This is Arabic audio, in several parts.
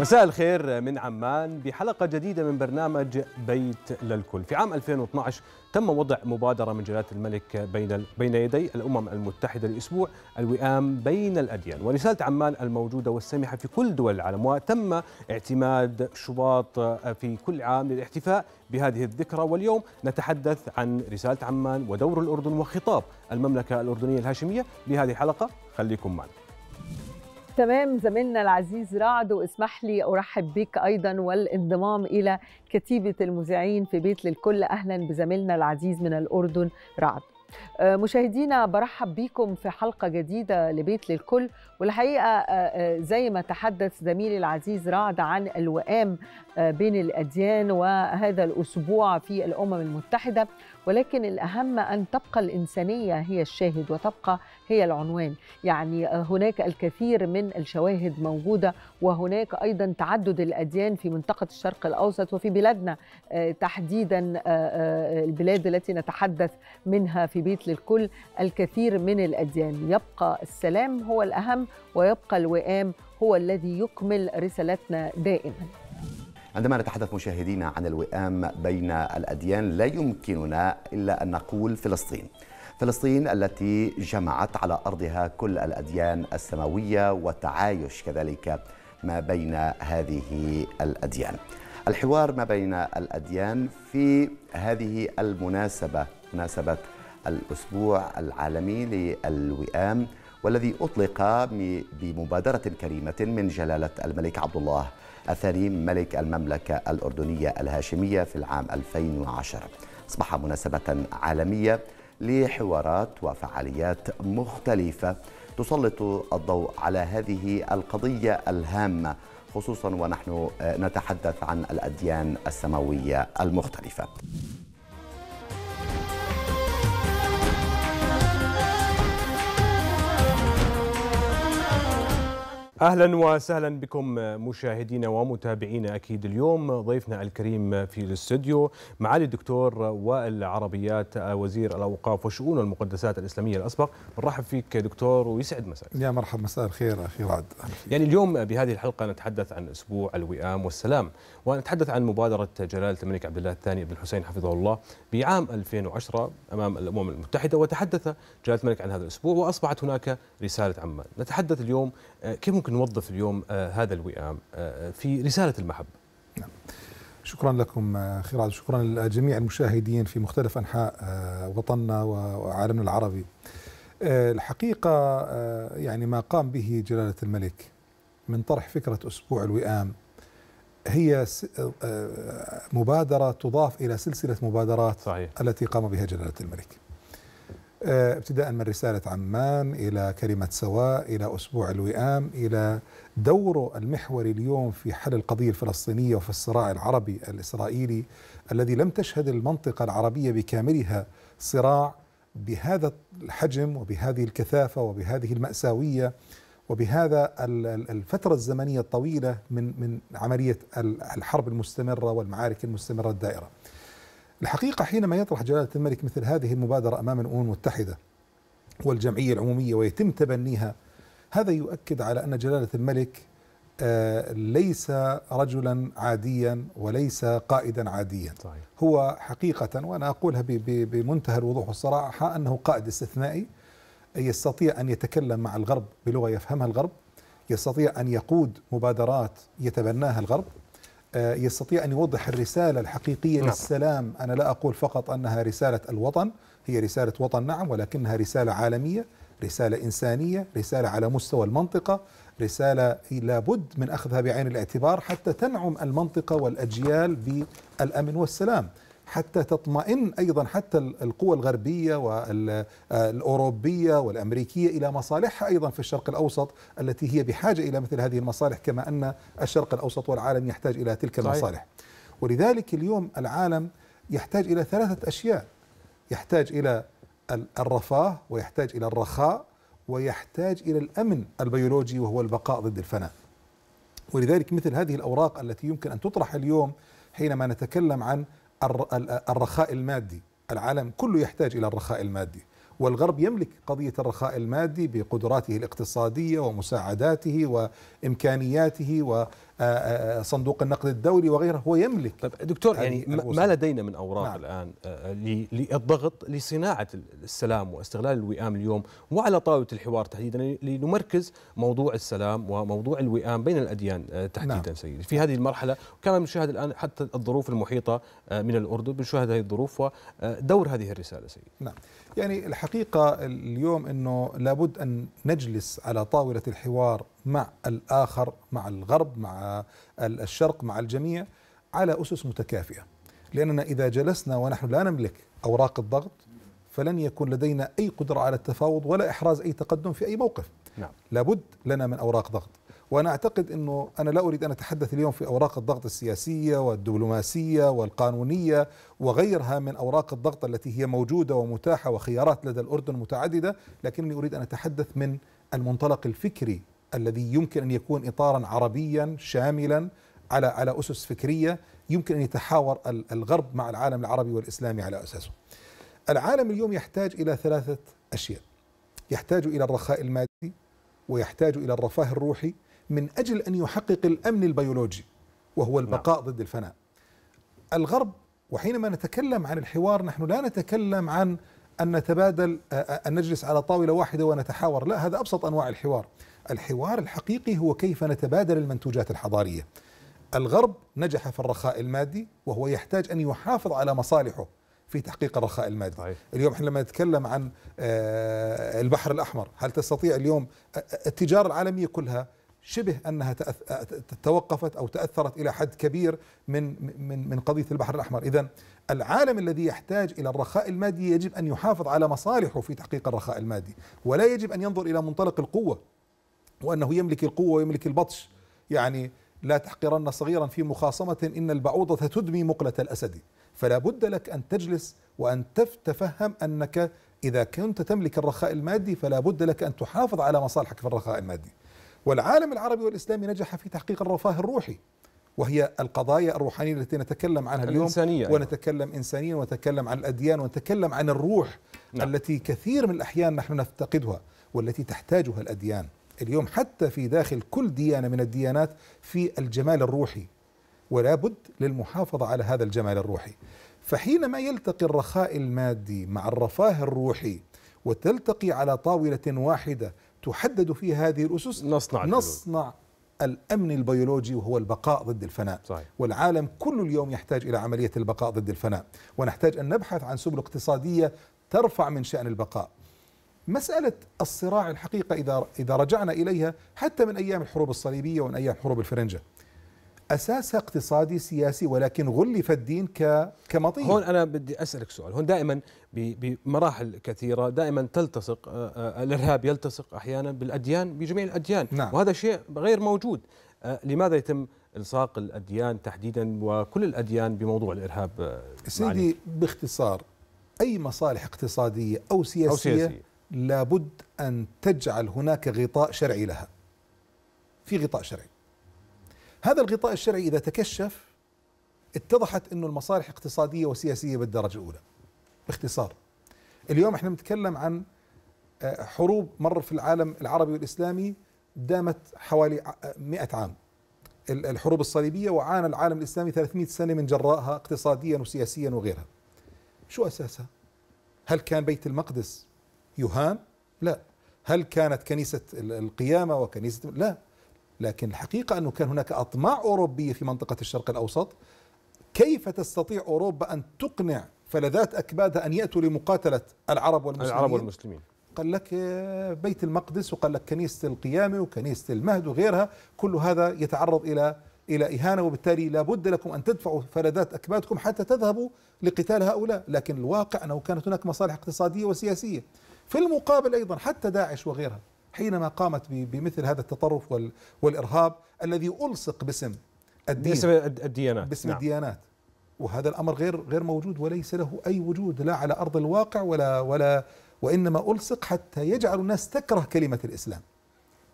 مساء الخير من عمان بحلقة جديدة من برنامج بيت للكل في عام 2012 تم وضع مبادرة من جلالة الملك بين بين يدي الأمم المتحدة لأسبوع الوئام بين الأديان ورسالة عمان الموجودة والسامحة في كل دول العالم وتم اعتماد شباط في كل عام للاحتفاء بهذه الذكرى واليوم نتحدث عن رسالة عمان ودور الأردن وخطاب المملكة الأردنية الهاشمية بهذه الحلقة خليكم معنا تمام زميلنا العزيز رعد واسمح لي ارحب بك ايضا والانضمام الى كتيبه المذيعين في بيت للكل اهلا بزميلنا العزيز من الاردن رعد آه، مشاهدينا برحب بيكم في حلقة جديدة لبيت للكل والحقيقة آه، آه، زي ما تحدث زميلي العزيز رعد عن الوئام بين الأديان وهذا الأسبوع في الأمم المتحدة ولكن الأهم أن تبقى الإنسانية هي الشاهد وتبقى هي العنوان يعني هناك الكثير من الشواهد موجودة وهناك أيضا تعدد الأديان في منطقة الشرق الأوسط وفي بلادنا آه، تحديدا آه، آه، البلاد التي نتحدث منها في بيت للكل الكثير من الأديان يبقى السلام هو الأهم ويبقى الوئام هو الذي يكمل رسالتنا دائما عندما نتحدث مشاهدينا عن الوئام بين الأديان لا يمكننا إلا أن نقول فلسطين فلسطين التي جمعت على أرضها كل الأديان السماوية وتعايش كذلك ما بين هذه الأديان الحوار ما بين الأديان في هذه المناسبة مناسبة الأسبوع العالمي للوئام والذي أطلق بمبادرة كريمة من جلالة الملك عبد الله الثاني ملك المملكة الأردنية الهاشمية في العام 2010 أصبح مناسبة عالمية لحوارات وفعاليات مختلفة تسلط الضوء على هذه القضية الهامة خصوصا ونحن آه، نتحدث عن الأديان السماوية المختلفة اهلا وسهلا بكم مشاهدينا ومتابعينا اكيد اليوم ضيفنا الكريم في الاستوديو معالي الدكتور وائل عربيات وزير الاوقاف وشؤون المقدسات الاسلاميه الاسبق نرحب فيك دكتور ويسعد مساك يا مرحبا مساء الخير اخي رعد يعني اليوم بهذه الحلقه نتحدث عن اسبوع الوئام والسلام ونتحدث عن مبادرة جلالة الملك عبد الله الثاني بن الحسين حفظه الله بعام 2010 أمام الأمم المتحدة وتحدث جلالة الملك عن هذا الأسبوع وأصبحت هناك رسالة عمان نتحدث اليوم آه، كيف ممكن نوظف اليوم آه، هذا الوئام آه، في رسالة المحبة نعم. شكرا لكم خراج شكرا لجميع المشاهدين في مختلف أنحاء وطننا وعالمنا العربي الحقيقة يعني ما قام به جلالة الملك من طرح فكرة أسبوع الوئام هي مبادرة تضاف إلى سلسلة مبادرات صحيح. التي قام بها جلالة الملك ابتداء من رسالة عمان إلى كلمة سواء إلى أسبوع الوئام إلى دوره المحوري اليوم في حل القضية الفلسطينية وفي الصراع العربي الإسرائيلي الذي لم تشهد المنطقة العربية بكاملها صراع بهذا الحجم وبهذه الكثافة وبهذه المأساوية وبهذا الفترة الزمنية الطويلة من من عملية الحرب المستمرة والمعارك المستمرة الدائرة. الحقيقة حينما يطرح جلالة الملك مثل هذه المبادرة أمام الأمم المتحدة والجمعية العمومية ويتم تبنيها هذا يؤكد على أن جلالة الملك آه، ليس رجلا عاديا وليس قائدا عاديا صحيح. هو حقيقة وأنا أقولها بمنتهى الوضوح والصراحة أنه قائد استثنائي يستطيع أن يتكلم مع الغرب بلغة يفهمها الغرب يستطيع أن يقود مبادرات يتبناها الغرب آه، يستطيع أن يوضح الرسالة الحقيقية نعم. للسلام أنا لا أقول فقط أنها رسالة الوطن هي رسالة وطن نعم ولكنها رسالة عالمية رسالة إنسانية رسالة على مستوى المنطقة رسالة لابد من أخذها بعين الاعتبار حتى تنعم المنطقة والأجيال بالأمن والسلام حتى تطمئن أيضا حتى القوى الغربية والأوروبية آه، والأمريكية إلى مصالحها أيضا في الشرق الأوسط التي هي بحاجة إلى مثل هذه المصالح كما أن الشرق الأوسط والعالم يحتاج إلى تلك المصالح ولذلك اليوم العالم يحتاج إلى ثلاثة أشياء يحتاج إلى الرفاه ويحتاج إلى الرخاء ويحتاج إلى الأمن البيولوجي وهو البقاء ضد الفناء ولذلك مثل هذه الأوراق التي يمكن أن تطرح اليوم حينما نتكلم عن الرخاء المادي العالم كله يحتاج إلى الرخاء المادي والغرب يملك قضية الرخاء المادي بقدراته الاقتصادية ومساعداته وإمكانياته آه، آه، آه، صندوق النقد الدولي وغيره هو يملك طيب دكتور يعني ما لدينا من اوراق نعم. الان للضغط لصناعه السلام واستغلال الوئام اليوم وعلى طاوله الحوار تحديدا لنمركز موضوع السلام وموضوع الوئام بين الاديان تحديدا نعم. سيدي في هذه المرحله كما بنشاهد الان حتى الظروف المحيطه من الاردن بنشاهد هذه الظروف ودور هذه الرساله سيدي نعم يعني الحقيقه اليوم انه لابد ان نجلس على طاوله الحوار مع الآخر مع الغرب مع الشرق مع الجميع على أسس متكافئة لأننا إذا جلسنا ونحن لا نملك أوراق الضغط فلن يكون لدينا أي قدرة على التفاوض ولا إحراز أي تقدم في أي موقف نعم. لابد لنا من أوراق ضغط وأنا أعتقد أنه أنا لا أريد أن أتحدث اليوم في أوراق الضغط السياسية والدبلوماسية والقانونية وغيرها من أوراق الضغط التي هي موجودة ومتاحة وخيارات لدى الأردن متعددة لكنني أريد أن أتحدث من المنطلق الفكري الذي يمكن ان يكون اطارا عربيا شاملا على على اسس فكريه يمكن ان يتحاور الغرب مع العالم العربي والاسلامي على اساسه. العالم اليوم يحتاج الى ثلاثه اشياء. يحتاج الى الرخاء المادي ويحتاج الى الرفاه الروحي من اجل ان يحقق الامن البيولوجي وهو نعم. البقاء ضد الفناء. الغرب وحينما نتكلم عن الحوار نحن لا نتكلم عن ان نتبادل ان نجلس على طاوله واحده ونتحاور، لا هذا ابسط انواع الحوار. الحوار الحقيقي هو كيف نتبادل المنتوجات الحضاريه الغرب نجح في الرخاء المادي وهو يحتاج ان يحافظ على مصالحه في تحقيق الرخاء المادي صحيح. اليوم احنا لما نتكلم عن آه، البحر الأحمر هل تستطيع اليوم آه، آه، التجارة العالمية كلها شبه أنها توقفت أو تأثرت إلى حد كبير من, من, من قضية البحر الأحمر إذا العالم الذي يحتاج إلى الرخاء المادي يجب أن يحافظ على مصالحه في تحقيق الرخاء المادي ولا يجب أن ينظر إلى منطلق القوة وأنه يملك القوة ويملك البطش يعني لا تحقرن صغيرا في مخاصمة إن البعوضة تدمي مقلة الأسد فلا بد لك أن تجلس وأن تتفهم أنك إذا كنت تملك الرخاء المادي فلا بد لك أن تحافظ على مصالحك في الرخاء المادي والعالم العربي والإسلامي نجح في تحقيق الرفاه الروحي وهي القضايا الروحانية التي نتكلم عنها اليوم الإنسانية ونتكلم إنسانيا ونتكلم عن الأديان ونتكلم عن الروح نعم. التي كثير من الأحيان نحن نفتقدها والتي تحتاجها الأديان اليوم حتى في داخل كل ديانة من الديانات في الجمال الروحي ولا بد للمحافظة على هذا الجمال الروحي فحينما يلتقي الرخاء المادي مع الرفاه الروحي وتلتقي على طاولة واحدة تحدد فيها هذه الأسس نصنع, نصنع الأمن البيولوجي وهو البقاء ضد الفناء صحيح. والعالم كله اليوم يحتاج إلى عملية البقاء ضد الفناء ونحتاج أن نبحث عن سبل اقتصادية ترفع من شأن البقاء مسألة الصراع الحقيقة إذا إذا رجعنا إليها حتى من أيام الحروب الصليبية ومن أيام حروب الفرنجة أساسها اقتصادي سياسي ولكن غلف الدين كمطية هون أنا بدي أسألك سؤال هون دائما بمراحل كثيرة دائما تلتصق الإرهاب يلتصق أحيانا بالأديان بجميع الأديان نعم. وهذا شيء غير موجود لماذا يتم الصاق الاديان تحديدا وكل الاديان بموضوع الارهاب سيدي معلي. باختصار اي مصالح اقتصاديه او سياسيه, أو سياسية. لابد أن تجعل هناك غطاء شرعي لها في غطاء شرعي هذا الغطاء الشرعي إذا تكشف اتضحت أنه المصالح اقتصادية وسياسية بالدرجة الأولى باختصار اليوم احنا بنتكلم عن آه، حروب مر في العالم العربي والإسلامي دامت حوالي 100 آه، عام الحروب الصليبية وعانى العالم الإسلامي 300 سنة من جرائها اقتصاديا وسياسيا وغيرها شو أساسها؟ هل كان بيت المقدس يهام لا هل كانت كنيسة القيامة وكنيسة لا لكن الحقيقة أنه كان هناك أطماع أوروبية في منطقة الشرق الأوسط كيف تستطيع أوروبا أن تقنع فلذات أكبادها أن يأتوا لمقاتلة العرب والمسلمين العرب والمسلمين قال لك آه، بيت المقدس وقال لك كنيسة القيامة وكنيسة المهد وغيرها كل هذا يتعرض إلى إلى إهانة وبالتالي لابد لكم أن تدفعوا فلذات أكبادكم حتى تذهبوا لقتال هؤلاء لكن الواقع أنه كانت هناك مصالح اقتصادية وسياسية في المقابل أيضا حتى داعش وغيرها حينما قامت بمثل هذا التطرف والإرهاب الذي ألصق باسم الدين باسم الديانات باسم نعم. الديانات وهذا الأمر غير غير موجود وليس له أي وجود لا على أرض الواقع ولا ولا وإنما ألصق حتى يجعل الناس تكره كلمة الإسلام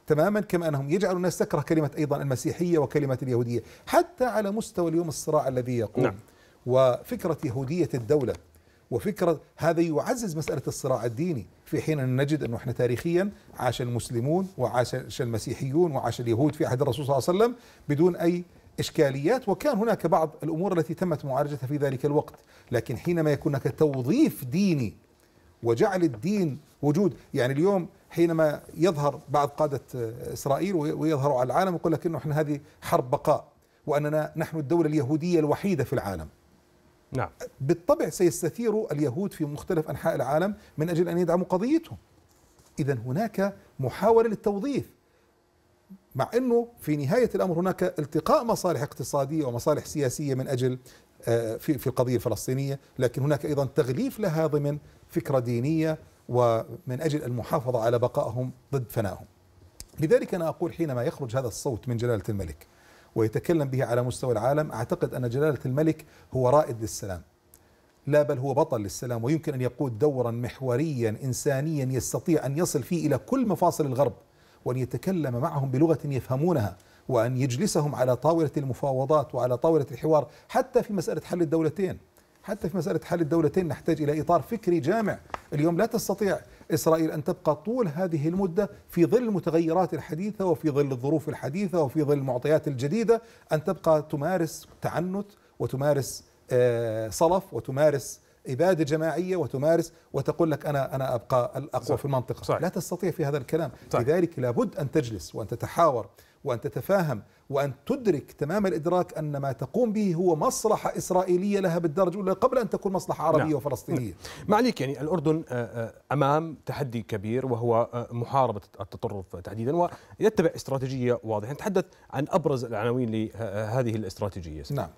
تماما كما انهم يجعلوا الناس تكره كلمه ايضا المسيحيه وكلمه اليهوديه، حتى على مستوى اليوم الصراع الذي يقوم نعم. وفكره يهوديه الدوله وفكرة هذا يعزز مسألة الصراع الديني في حين أن نجد أنه إحنا تاريخيا عاش المسلمون وعاش المسيحيون وعاش اليهود في عهد الرسول صلى الله عليه وسلم بدون أي إشكاليات وكان هناك بعض الأمور التي تمت معالجتها في ذلك الوقت لكن حينما يكون هناك توظيف ديني وجعل الدين وجود يعني اليوم حينما يظهر بعض قادة آه، إسرائيل ويظهروا على العالم يقول لك أنه إحنا هذه حرب بقاء وأننا نحن الدولة اليهودية الوحيدة في العالم نعم. بالطبع سيستثير اليهود في مختلف أنحاء العالم من أجل أن يدعموا قضيتهم إذا هناك محاولة للتوظيف مع أنه في نهاية الأمر هناك التقاء مصالح اقتصادية ومصالح سياسية من أجل آه، في في القضية الفلسطينية لكن هناك أيضا تغليف لها ضمن فكرة دينية ومن أجل المحافظة على بقائهم ضد فنائهم لذلك أنا أقول حينما يخرج هذا الصوت من جلالة الملك ويتكلم به على مستوى العالم أعتقد أن جلالة الملك هو رائد للسلام لا بل هو بطل للسلام ويمكن أن يقود دورا محوريا إنسانيا يستطيع أن يصل فيه إلى كل مفاصل الغرب وأن يتكلم معهم بلغة يفهمونها وأن يجلسهم على طاولة المفاوضات وعلى طاولة الحوار حتى في مسألة حل الدولتين حتى في مسألة حل الدولتين نحتاج إلى إطار فكري جامع اليوم لا تستطيع إسرائيل أن تبقى طول هذه المدة في ظل المتغيرات الحديثة وفي ظل الظروف الحديثة وفي ظل المعطيات الجديدة أن تبقى تمارس تعنت وتمارس آه، صلف وتمارس إبادة جماعية وتمارس وتقول لك أنا أنا أبقى الأقوى صح. في المنطقة صح. لا تستطيع في هذا الكلام صح. لذلك لابد أن تجلس وأن تتحاور وأن تتفاهم وأن تدرك تمام الإدراك أن ما تقوم به هو مصلحة إسرائيلية لها بالدرجة الأولى قبل أن تكون مصلحة عربية نعم. وفلسطينية نعم. ما عليك يعني الأردن آه، آه، أمام تحدي كبير وهو آه، محاربة التطرف تحديدا ويتبع استراتيجية واضحة نتحدث عن أبرز العناوين لهذه الاستراتيجية سنة. نعم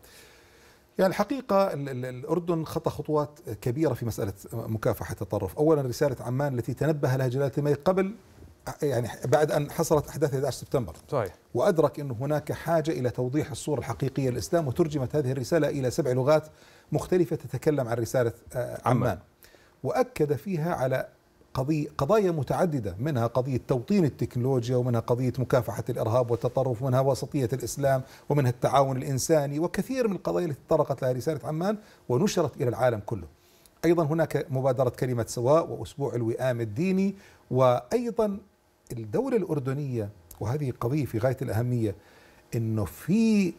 يعني الحقيقة الأردن خطى خطوات كبيرة في مسألة مكافحة التطرف أولا رسالة عمان التي تنبه لها جلالة الملك قبل يعني بعد ان حصلت احداث 11 سبتمبر صحيح وادرك انه هناك حاجه الى توضيح الصوره الحقيقيه للاسلام وترجمت هذه الرساله الى سبع لغات مختلفه تتكلم عن رساله آه، عمان واكد فيها على قضية قضايا متعددة منها قضية توطين التكنولوجيا ومنها قضية مكافحة الإرهاب والتطرف ومنها وسطية الإسلام ومنها التعاون الإنساني وكثير من القضايا التي تطرقت لها رسالة عمان ونشرت إلى العالم كله أيضا هناك مبادرة كلمة سواء وأسبوع الوئام الديني وأيضا الدولة الأردنية وهذه قضية في غاية الأهمية أنه في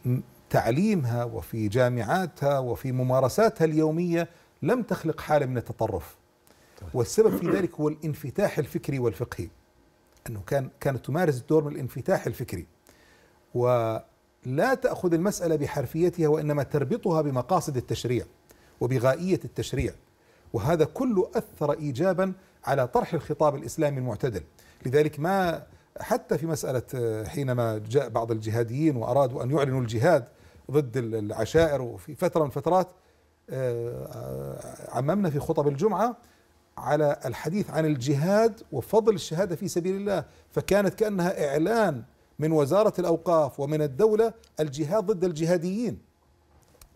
تعليمها وفي جامعاتها وفي ممارساتها اليومية لم تخلق حالة من التطرف طيب. والسبب في ذلك هو الانفتاح الفكري والفقهي أنه كان كانت تمارس الدور من الانفتاح الفكري ولا تأخذ المسألة بحرفيتها وإنما تربطها بمقاصد التشريع وبغائية التشريع وهذا كله أثر إيجابا على طرح الخطاب الإسلامي المعتدل لذلك ما حتى في مسألة آه، حينما جاء بعض الجهاديين وأرادوا أن يعلنوا الجهاد ضد العشائر وفي فترة من فترات آه، آه، عممنا في خطب الجمعة على الحديث عن الجهاد وفضل الشهادة في سبيل الله فكانت كأنها إعلان من وزارة الأوقاف ومن الدولة الجهاد ضد الجهاديين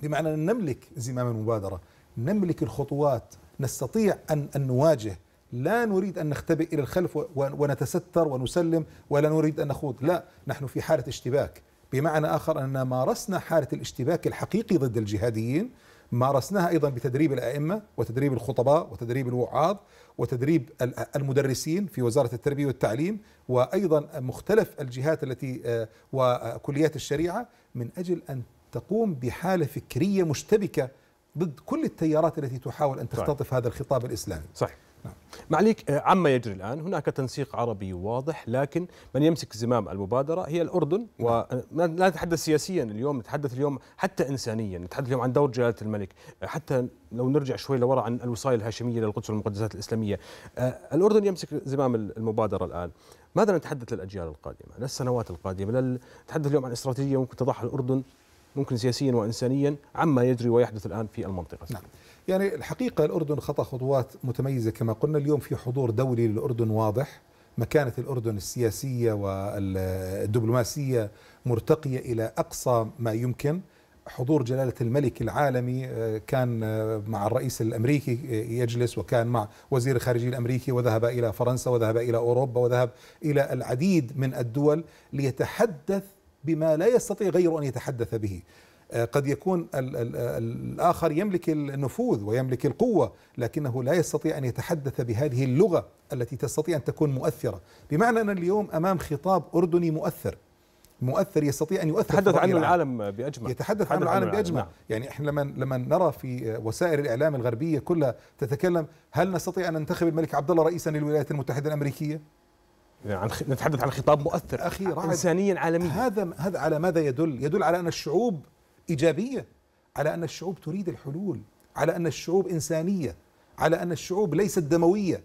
بمعنى أن نملك زمام المبادرة نملك الخطوات نستطيع أن, أن نواجه لا نريد أن نختبئ إلى الخلف ونتستر ونسلم ولا نريد أن نخوض لا نحن في حالة اشتباك بمعنى آخر أننا مارسنا حالة الاشتباك الحقيقي ضد الجهاديين مارسناها أيضا بتدريب الأئمة وتدريب الخطباء وتدريب الوعاظ وتدريب المدرسين في وزارة التربية والتعليم وأيضا مختلف الجهات التي آه، وكليات الشريعة من أجل أن تقوم بحالة فكرية مشتبكة ضد كل التيارات التي تحاول أن تختطف هذا الخطاب الإسلامي صحيح معليك آه، عما يجري الآن هناك تنسيق عربي واضح لكن من يمسك زمام المبادرة هي الأردن نعم. ولا آه، نتحدث سياسيا اليوم نتحدث اليوم حتى إنسانيا نتحدث اليوم عن دور جلالة الملك آه، حتى لو نرجع شوي لورا عن الوصاية الهاشمية للقدس والمقدسات الإسلامية الأردن يمسك زمام المبادرة الآن ماذا نتحدث للأجيال القادمة للسنوات القادمة نتحدث اليوم عن استراتيجية ممكن تضعها الأردن ممكن سياسيا وإنسانيا عما يجري ويحدث الآن في المنطقة نعم. يعني الحقيقة الأردن خطى خطوات متميزة كما قلنا اليوم في حضور دولي للأردن واضح مكانة الأردن السياسية والدبلوماسية مرتقية إلى أقصى ما يمكن حضور جلالة الملك العالمي آه، كان آه، مع الرئيس الأمريكي آه، يجلس وكان مع وزير الخارجية الأمريكي وذهب إلى فرنسا وذهب إلى أوروبا وذهب إلى العديد من الدول ليتحدث بما لا يستطيع غيره أن يتحدث به آه، قد يكون الآخر يملك النفوذ ويملك القوة لكنه لا يستطيع أن يتحدث بهذه اللغة التي تستطيع أن تكون مؤثرة بمعنى أن اليوم أمام خطاب أردني مؤثر مؤثر يستطيع ان يؤثر يتحدث عنه العالم باجمع يتحدث عنه العالم باجمع نعم. يعني احنا لما لما نرى في وسائل الاعلام الغربيه كلها تتكلم هل نستطيع ان ننتخب الملك عبد الله رئيسا للولايات المتحده الامريكيه؟ يعني نتحدث عن خطاب مؤثر اخي انسانيا عالميا هذا هذا على ماذا يدل؟ يدل على ان الشعوب إيجابية على أن الشعوب تريد الحلول على أن الشعوب إنسانية على أن الشعوب ليست دموية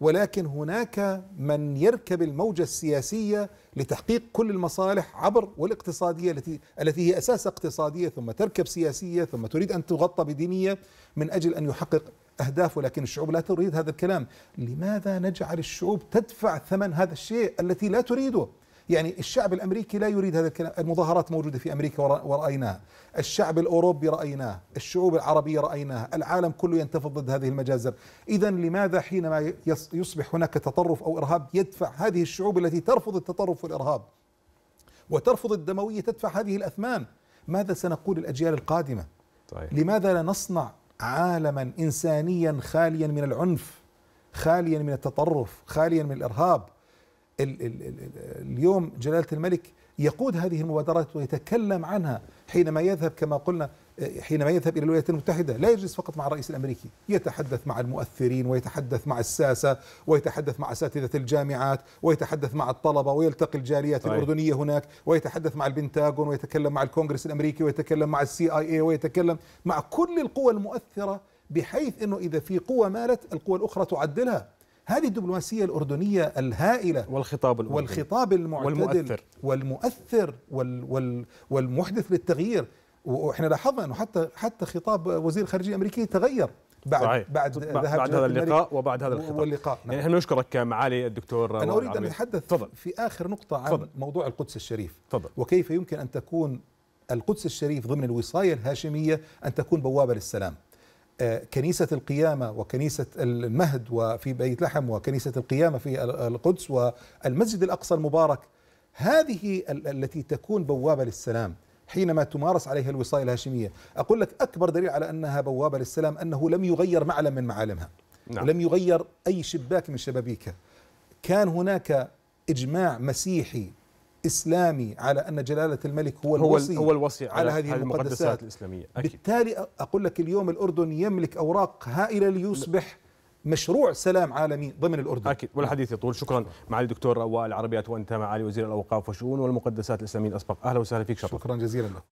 ولكن هناك من يركب الموجة السياسية لتحقيق كل المصالح عبر والاقتصادية التي التي هي أساس اقتصادية ثم تركب سياسية ثم تريد أن تغطى بدينية من أجل أن يحقق أهدافه لكن الشعوب لا تريد هذا الكلام لماذا نجعل الشعوب تدفع ثمن هذا الشيء التي لا تريده يعني الشعب الامريكي لا يريد هذا الكلام المظاهرات موجوده في امريكا ورايناها الشعب الاوروبي رايناه الشعوب العربيه رايناها العالم كله ينتفض ضد هذه المجازر اذا لماذا حينما يصبح هناك تطرف او ارهاب يدفع هذه الشعوب التي ترفض التطرف والارهاب وترفض الدمويه تدفع هذه الاثمان ماذا سنقول الاجيال القادمه طيب. لماذا لا نصنع عالما انسانيا خاليا من العنف خاليا من التطرف خاليا من الارهاب اليوم جلالة الملك يقود هذه المبادرات ويتكلم عنها حينما يذهب كما قلنا آه، حينما يذهب إلى الولايات المتحدة لا يجلس فقط مع الرئيس الأمريكي يتحدث مع المؤثرين ويتحدث مع الساسة ويتحدث مع أساتذة الجامعات ويتحدث مع الطلبة ويلتقي الجاليات طيب. الأردنية هناك ويتحدث مع البنتاغون ويتكلم مع الكونغرس الأمريكي ويتكلم مع السي آي اي ويتكلم مع كل القوى المؤثرة بحيث أنه إذا في قوة مالت القوى الأخرى تعدلها هذه الدبلوماسية الأردنية الهائلة والخطاب الأردني والخطاب المعتدل والمؤثر والمؤثر وال وال والمحدث للتغيير واحنا لاحظنا انه حتى حتى خطاب وزير الخارجيه الامريكي تغير بعد صحيح. بعد بعد هذا اللقاء وبعد هذا الخطاب واللقاء نعم. يعني احنا نشكرك معالي الدكتور انا اريد ان اتحدث في اخر نقطه عن فضل. موضوع القدس الشريف فضل. وكيف يمكن ان تكون القدس الشريف ضمن الوصايه الهاشميه ان تكون بوابه للسلام كنيسة القيامة وكنيسة المهد وفي بيت لحم وكنيسة القيامة في القدس والمسجد الأقصى المبارك هذه التي تكون بوابة للسلام حينما تمارس عليها الوصاية الهاشمية أقول لك أكبر دليل على أنها بوابة للسلام أنه لم يغير معلم من معالمها نعم. لم يغير أي شباك من شبابيكها كان هناك إجماع مسيحي إسلامي على أن جلالة الملك هو الوصي هو الوصي على, على هذه المقدسات, المقدسات الإسلامية أكيد بالتالي أقول لك اليوم الأردن يملك أوراق هائلة ليصبح مشروع سلام عالمي ضمن الأردن أكيد والحديث يطول شكرا معالي الدكتور وائل العربيات وأنت معالي وزير الأوقاف والشؤون والمقدسات الإسلامية الأسبق أهلا وسهلا فيك شكرا شكرا جزيلا لك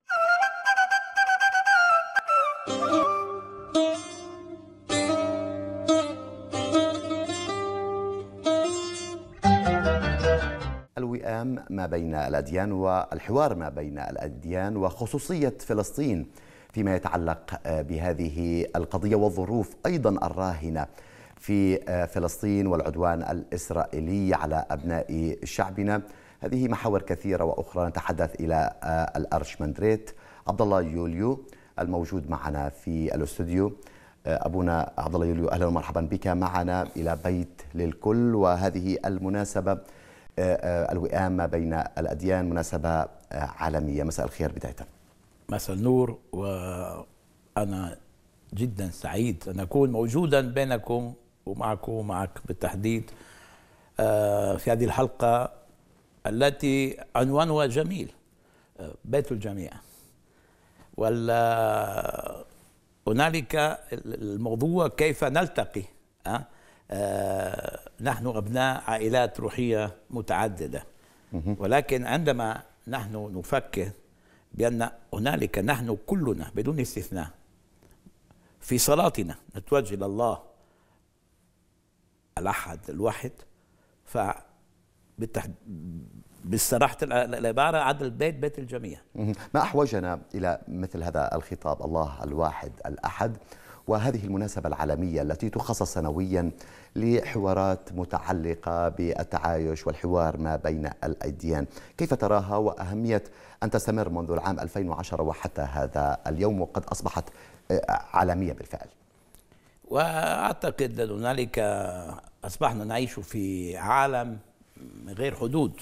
ما بين الأديان والحوار ما بين الأديان وخصوصية فلسطين فيما يتعلق آه، بهذه القضية والظروف أيضا الراهنة في آه، فلسطين والعدوان الإسرائيلي على أبناء شعبنا هذه محاور كثيرة وأخرى نتحدث إلى آه، الأرش مندريت عبد الله يوليو الموجود معنا في الاستوديو أبونا عبد الله يوليو أهلا ومرحبا بك معنا إلى بيت للكل وهذه المناسبة آه، آه، الوئام ما بين الأديان مناسبة آه، عالمية مساء الخير بداية مساء النور وأنا جدا سعيد أن أكون موجودا بينكم ومعكم ومعك بالتحديد في هذه الحلقة التي عنوانها جميل بيت الجميع ولا هنالك الموضوع كيف نلتقي أه؟ آه، نحن أبناء عائلات روحية متعددة ولكن عندما نحن نفكر بأن هنالك نحن كلنا بدون استثناء في صلاتنا نتوجه إلى الله الأحد الواحد ف بالصراحة العبارة عد البيت بيت الجميع ما أحوجنا إلى مثل هذا الخطاب الله الواحد الأحد وهذه المناسبة العالمية التي تخصص سنويا لحوارات متعلقة بالتعايش والحوار ما بين الأديان كيف تراها وأهمية أن تستمر منذ العام 2010 وحتى هذا اليوم وقد أصبحت آه، عالمية بالفعل وأعتقد أن هنالك أصبحنا نعيش في عالم غير حدود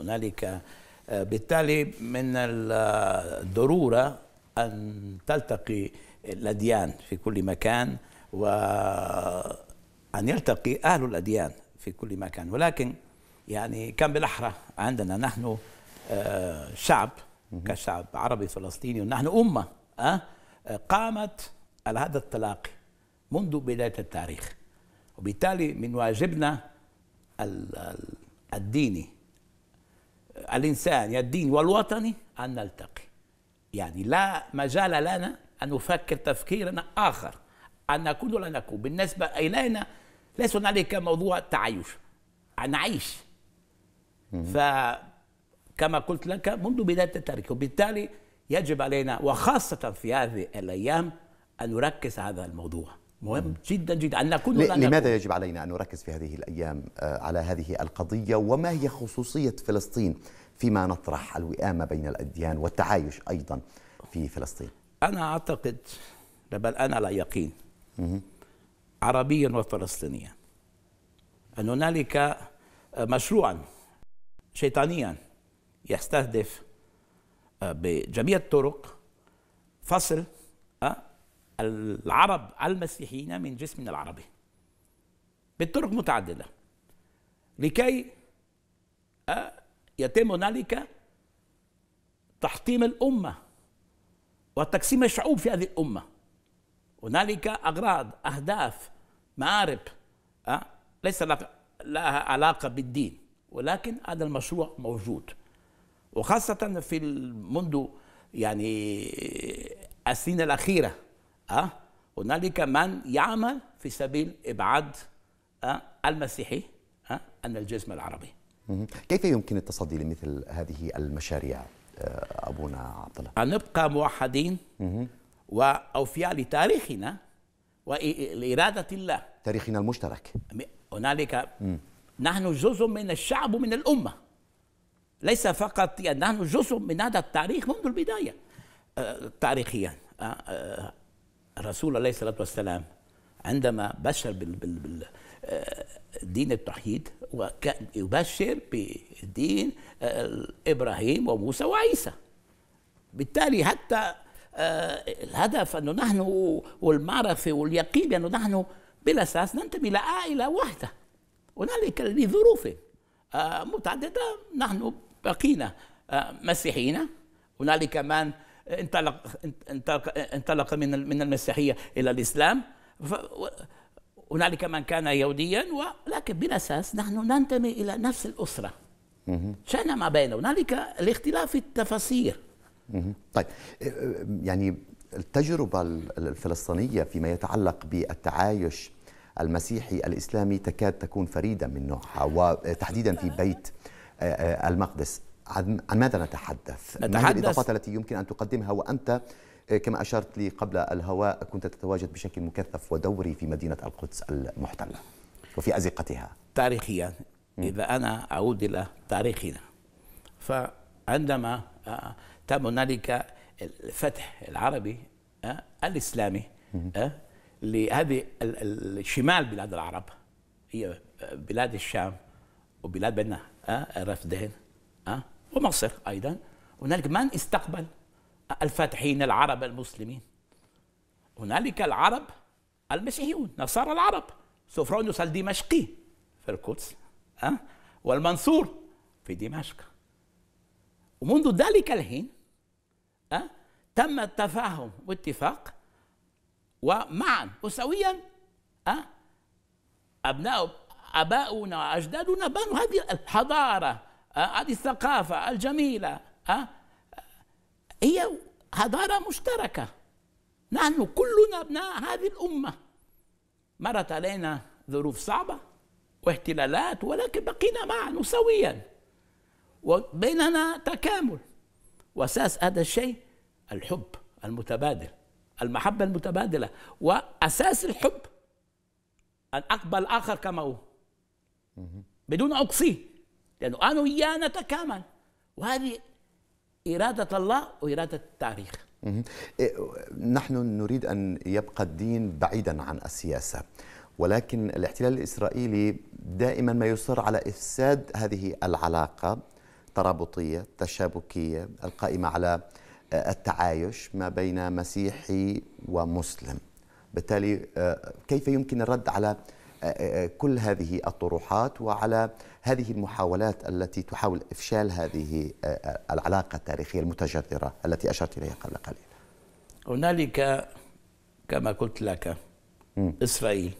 هنالك آه، بالتالي من الضرورة أن تلتقي الأديان في كل مكان وأن يلتقي أهل الأديان في كل مكان ولكن يعني كان بالأحرى عندنا نحن آه، شعب كشعب عربي فلسطيني ونحن أمة آه، قامت على هذا التلاقي منذ بداية التاريخ وبالتالي من واجبنا الديني الإنساني الديني والوطني أن نلتقي يعني لا مجال لنا أن أفكر تفكيرا آخر أن نكون ولا نكون بالنسبة إلينا ليس هنالك موضوع تعايش نعيش فكما قلت لك منذ بداية التاريخ وبالتالي يجب علينا وخاصة في هذه الأيام أن نركز هذا الموضوع مهم جدا جدا أن نكون لماذا نكون. يجب علينا أن نركز في هذه الأيام آه، على هذه القضية وما هي خصوصية فلسطين فيما نطرح الوئام بين الأديان والتعايش أيضا في فلسطين انا اعتقد بل انا على يقين عربيا وفلسطينيا ان هنالك آه، مشروعا شيطانيا يستهدف آه، بجميع الطرق فصل آه، العرب المسيحيين من جسمنا العربي بطرق متعددة لكي يتم هنالك تحطيم الأمة وتقسيم الشعوب في هذه الأمة هنالك أغراض أهداف مارب أه؟ ليس لها علاقة بالدين ولكن هذا المشروع موجود وخاصة في منذ يعني السنين الأخيرة أه؟ هنالك من يعمل في سبيل إبعاد أه؟ المسيحي أه؟ عن الجسم العربي كيف يمكن التصدي لمثل هذه المشاريع؟ ابونا عبد الله نبقى موحدين واوفياء لتاريخنا ولاراده الله تاريخنا المشترك هنالك نحن جزء من الشعب ومن الامه ليس فقط يعني نحن جزء من هذا التاريخ منذ البدايه أه، تاريخيا الرسول أه، أه، الله عليه الصلاه والسلام عندما بشر بال بال بال دين التوحيد وكان يبشر بدين آه، ابراهيم وموسى وعيسى بالتالي حتى آه، الهدف انه نحن والمعرفه واليقين انه نحن بالاساس ننتمي لعائله واحده هنالك لظروف آه، متعدده نحن بقينا مسيحيين هنالك من انطلق انطلق من المسيحيه الى الاسلام هنالك من كان يهوديا ولكن بالاساس نحن ننتمي الى نفس الاسره شان ما بين هنالك الاختلاف في التفاسير طيب إيه، يعني التجربه الفلسطينيه فيما يتعلق بالتعايش المسيحي الاسلامي تكاد تكون فريده من نوعها وتحديدا في بيت آه، آه، المقدس عن ماذا نتحدث؟ نتحدث ما هي الاضافات التي يمكن ان تقدمها وانت إيه، كما أشرت لي قبل الهواء كنت تتواجد بشكل مكثف ودوري في مدينة القدس المحتلة وفي أزقتها تاريخيا إذا أنا أعود إلى تاريخنا فعندما آه، آه، تم هنالك الفتح العربي آه، الإسلامي لهذه الشمال بلاد العرب هي بلاد الشام وبلاد بين الرفدين ومصر أيضا هنالك من استقبل الفاتحين العرب المسلمين هنالك العرب المسيحيون نصارى العرب سوفرونيوس الدمشقي في القدس أه؟ والمنصور في دمشق ومنذ ذلك الحين أه؟ تم التفاهم واتفاق ومعا وسويا أه؟ أبناء أباؤنا وأجدادنا بنوا هذه الحضارة هذه الثقافة الجميلة هي حضارة مشتركة نحن كلنا أبناء هذه الأمة مرت علينا ظروف صعبة واحتلالات ولكن بقينا معا سويا وبيننا تكامل وأساس هذا الشيء الحب المتبادل المحبة المتبادلة وأساس الحب أن أقبل الآخر كما هو بدون أقصيه لأنه أنا وياه نتكامل وهذه إرادة الله وإرادة التاريخ إيه، نحن نريد أن يبقى الدين بعيدا عن السياسة ولكن الاحتلال الإسرائيلي دائما ما يصر على إفساد هذه العلاقة الترابطية التشابكية القائمة على آه، التعايش ما بين مسيحي ومسلم بالتالي آه، كيف يمكن الرد على آه، آه، آه، كل هذه الطروحات وعلى هذه المحاولات التي تحاول إفشال هذه العلاقة التاريخية المتجذرة التي أشرت إليها قبل قليل هنالك كما قلت لك إسرائيل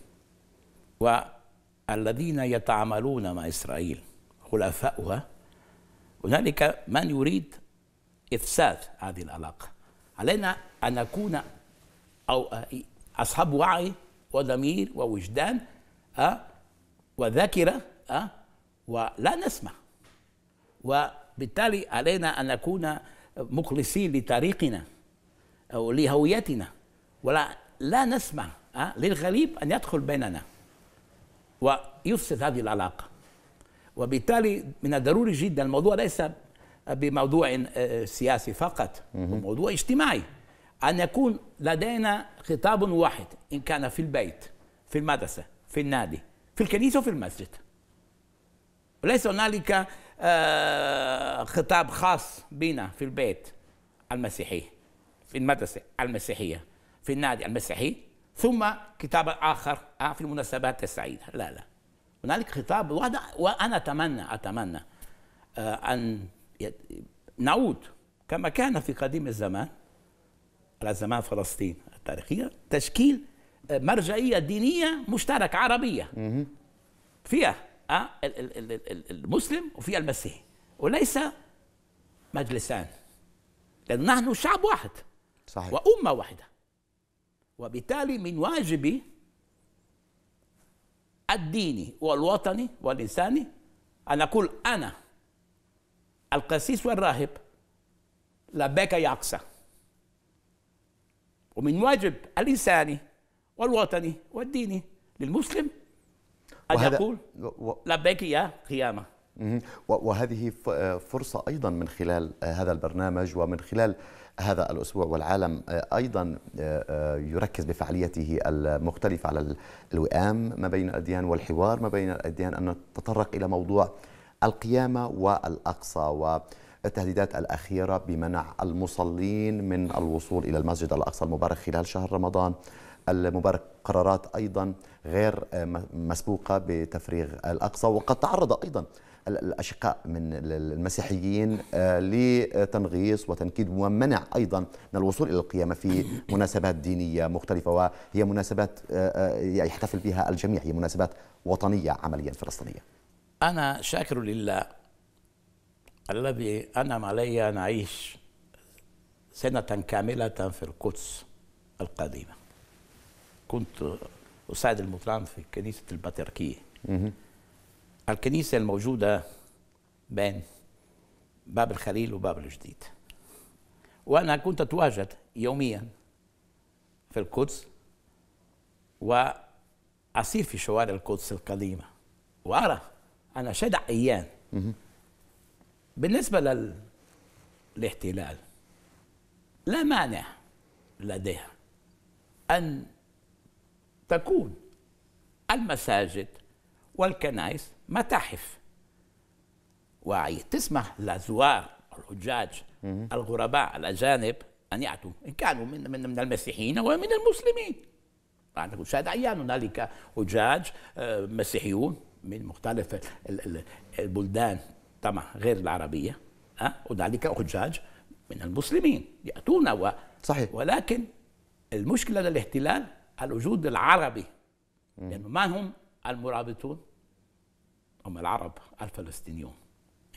والذين يتعاملون مع إسرائيل خلفاؤها هنالك من يريد إفساد هذه العلاقة علينا أن نكون أو أصحاب وعي وضمير ووجدان أه؟ وذاكرة أه؟ ولا نسمع وبالتالي علينا أن نكون مخلصين لطريقنا أو لهويتنا ولا لا نسمع أه؟ للغريب أن يدخل بيننا ويفسد هذه العلاقة وبالتالي من الضروري جدا الموضوع ليس بموضوع آه، سياسي فقط موضوع اجتماعي أن يكون لدينا خطاب واحد إن كان في البيت في المدرسة في النادي في الكنيسة وفي المسجد وليس هنالك آه، خطاب خاص بنا في البيت المسيحي في المدرسة المسيحية في النادي المسيحي ثم كتاب آخر آه، في المناسبات السعيدة لا لا هنالك خطاب وأنا أتمنى أتمنى آه، أن نعود كما كان في قديم الزمان على زمان فلسطين التاريخية تشكيل مرجعيه دينيه مشترك عربيه فيها آه، المسلم وفيها المسيحي وليس مجلسان لأن نحن شعب واحد صحيح. وأمة واحدة وبالتالي من واجبي الديني والوطني والإنساني أن أقول أنا القسيس والراهب لبيك يا أقصى ومن واجب الإنساني والوطني والديني للمسلم أن يقول لبيك يا قيامة وهذه فرصة أيضا من خلال هذا البرنامج ومن خلال هذا الأسبوع والعالم آه، أيضا آه، آه، يركز بفعاليته المختلفة على الوئام ما بين الأديان والحوار ما بين الأديان أن نتطرق إلى موضوع القيامة والأقصى و التهديدات الأخيرة بمنع المصلين من الوصول إلى المسجد الأقصى المبارك خلال شهر رمضان المبارك قرارات أيضا غير مسبوقة بتفريغ الأقصى وقد تعرض أيضا الأشقاء من المسيحيين آه، لتنغيص وتنكيد ومنع أيضا من الوصول إلى القيامة في مناسبات دينية مختلفة وهي مناسبات آه، آه، يحتفل بها الجميع هي مناسبات وطنية عمليا فلسطينية أنا شاكر لله الذي أنعم علي أن أعيش سنة كاملة في القدس القديمة كنت أساعد المطران في كنيسة البطريركية الكنيسة الموجودة بين باب الخليل وباب الجديد وأنا كنت أتواجد يوميا في القدس وأسير في شوارع القدس القديمة وأرى أنا شدع أيام بالنسبة للاحتلال لا مانع لديها أن تكون المساجد والكنائس متاحف وتسمح لزوار الحجاج الغرباء الأجانب أن يأتوا إن كانوا من, من, من المسيحيين ومن المسلمين شاد عيان هنالك حجاج آه، مسيحيون من مختلف البلدان طبعا غير العربية آه، هنالك حجاج من المسلمين يأتون و صحيح ولكن المشكلة للاحتلال الوجود العربي لأنه ما من هم المرابطون؟ هم العرب الفلسطينيون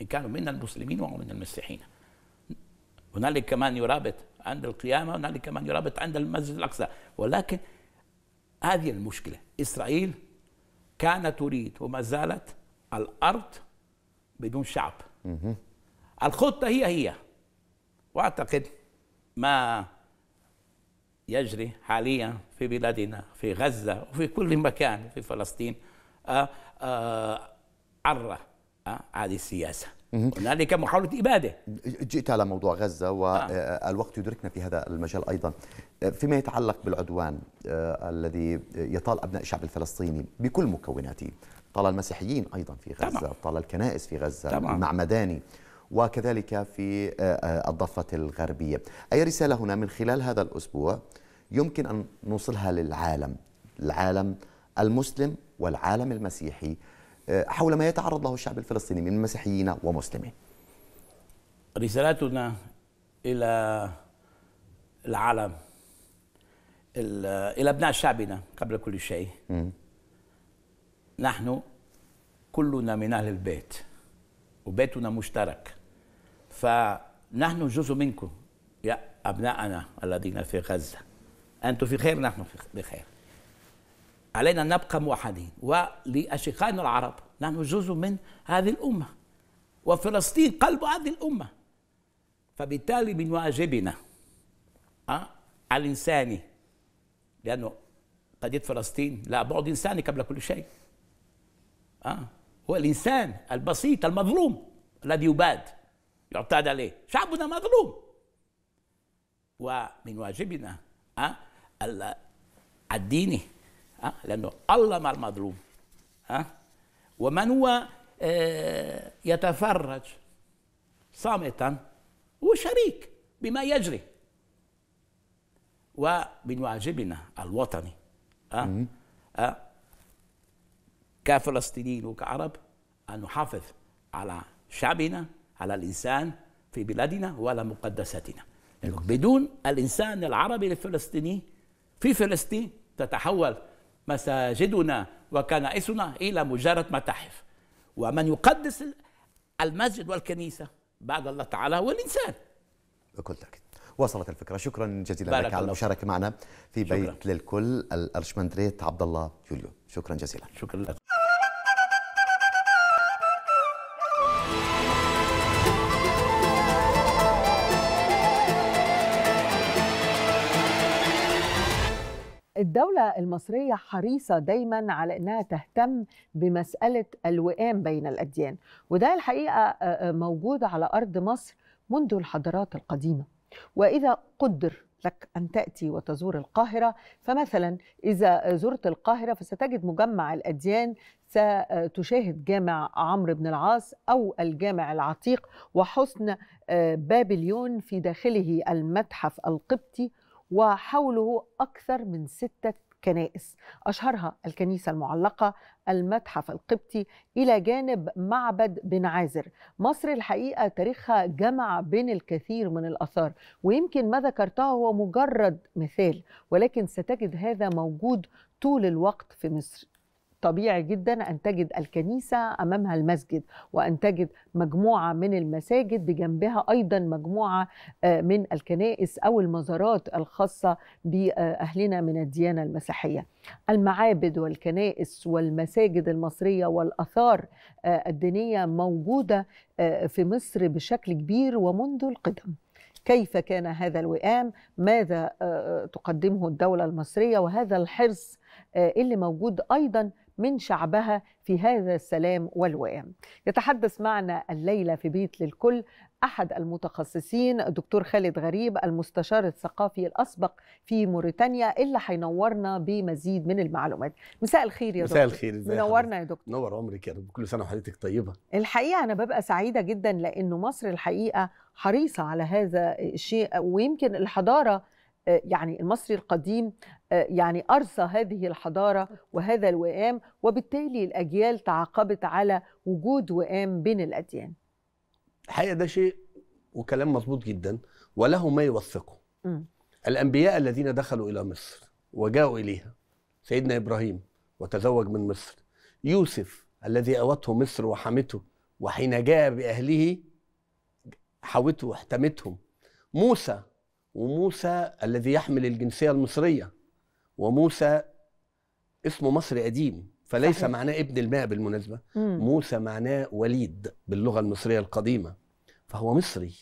إن كانوا من المسلمين وهم من المسيحيين هنالك كمان يرابط عند القيامة هنالك كمان يرابط عند المسجد الأقصى ولكن هذه المشكلة إسرائيل كانت تريد وما زالت الأرض بدون شعب الخطة هي هي وأعتقد ما يجري حاليا في بلادنا في غزة وفي كل مكان في فلسطين آه، آه، عرة آه، هذه السياسة هنالك محاولة إبادة جئت على موضوع غزة والوقت يدركنا في هذا المجال أيضا فيما يتعلق بالعدوان الذي يطال أبناء الشعب الفلسطيني بكل مكوناته طال المسيحيين أيضا في غزة طال الكنائس في غزة المعمداني وكذلك في آه، آه، الضفة الغربية أي رسالة هنا من خلال هذا الأسبوع يمكن أن نوصلها للعالم العالم المسلم والعالم المسيحي آه، حول ما يتعرض له الشعب الفلسطيني من مسيحيين ومسلمين رسالتنا إلى العالم إلى أبناء شعبنا قبل كل شيء نحن كلنا من أهل البيت وبيتنا مشترك فنحن جزء منكم يا أبناءنا الذين في غزة أنتم في خير نحن بخير علينا أن نبقى موحدين ولأشقائنا العرب نحن جزء من هذه الأمة وفلسطين قلب هذه الأمة فبالتالي من واجبنا أه؟ الإنساني لأنه قضية فلسطين لا بعد إنساني قبل كل شيء أه؟ هو الإنسان البسيط المظلوم الذي يباد يعتاد عليه شعبنا مظلوم ومن واجبنا آه، الديني آه، لأنه الله مع المظلوم ها آه. ومن هو يتفرج صامتا هو شريك بما يجري ومن واجبنا الوطني كفلسطينيين وكعرب أن نحافظ على شعبنا على الإنسان في بلادنا ولا مقدساتنا بدون الإنسان العربي الفلسطيني في فلسطين تتحول مساجدنا وكنائسنا إلى مجرد متاحف ومن يقدس المسجد والكنيسة بعد الله تعالى هو الإنسان بكل تأكيد وصلت الفكرة شكرا جزيلا لك على المشاركة معنا في بيت شكرا. للكل الأرشمندريت عبد الله يوليو شكرا جزيلا شكرا لك الدولة المصرية حريصة دايما على أنها تهتم بمسألة الوئام بين الأديان وده الحقيقة آه، آه، موجود على أرض مصر منذ الحضارات القديمة وإذا قدر لك أن تأتي وتزور القاهرة فمثلا إذا زرت القاهرة فستجد مجمع الأديان ستشاهد جامع عمرو بن العاص أو الجامع العتيق وحسن آه، بابليون في داخله المتحف القبطي وحوله أكثر من ستة كنائس أشهرها الكنيسة المعلقة المتحف القبطي إلى جانب معبد بن عازر مصر الحقيقة تاريخها جمع بين الكثير من الأثار ويمكن ما ذكرتها هو مجرد مثال ولكن ستجد هذا موجود طول الوقت في مصر طبيعي جدا أن تجد الكنيسة أمامها المسجد وأن تجد مجموعة من المساجد بجنبها أيضا مجموعة آه، من الكنائس أو المزارات الخاصة بأهلنا من الديانة المسيحية المعابد والكنائس والمساجد المصرية والأثار آه، الدينية موجودة آه، في مصر بشكل كبير ومنذ القدم كيف كان هذا الوئام ماذا تقدمه الدولة المصرية وهذا الحرص اللي موجود أيضا من شعبها في هذا السلام والوئام يتحدث معنا الليلة في بيت للكل أحد المتخصصين الدكتور خالد غريب المستشار الثقافي الأسبق في موريتانيا اللي هينورنا بمزيد من المعلومات مساء الخير يا مساء دكتور مساء الخير منورنا يا دكتور نور عمرك يا رب كل سنة وحضرتك طيبة الحقيقة أنا ببقى سعيدة جدا لأنه مصر الحقيقة حريصة على هذا الشيء ويمكن الحضارة آه، يعني المصري القديم آه، يعني أرسى هذه الحضارة وهذا الوئام وبالتالي الأجيال تعاقبت على وجود وئام بين الأديان الحقيقة ده شيء وكلام مظبوط جدا وله ما يوثقه م. الأنبياء الذين دخلوا إلى مصر وجاءوا إليها سيدنا إبراهيم وتزوج من مصر يوسف الذي أوته مصر وحمته وحين جاء بأهله حوته واحتمتهم موسى وموسى الذي يحمل الجنسيه المصريه وموسى اسمه مصري قديم فليس صحيح. معناه ابن الماء بالمناسبه مم. موسى معناه وليد باللغه المصريه القديمه فهو مصري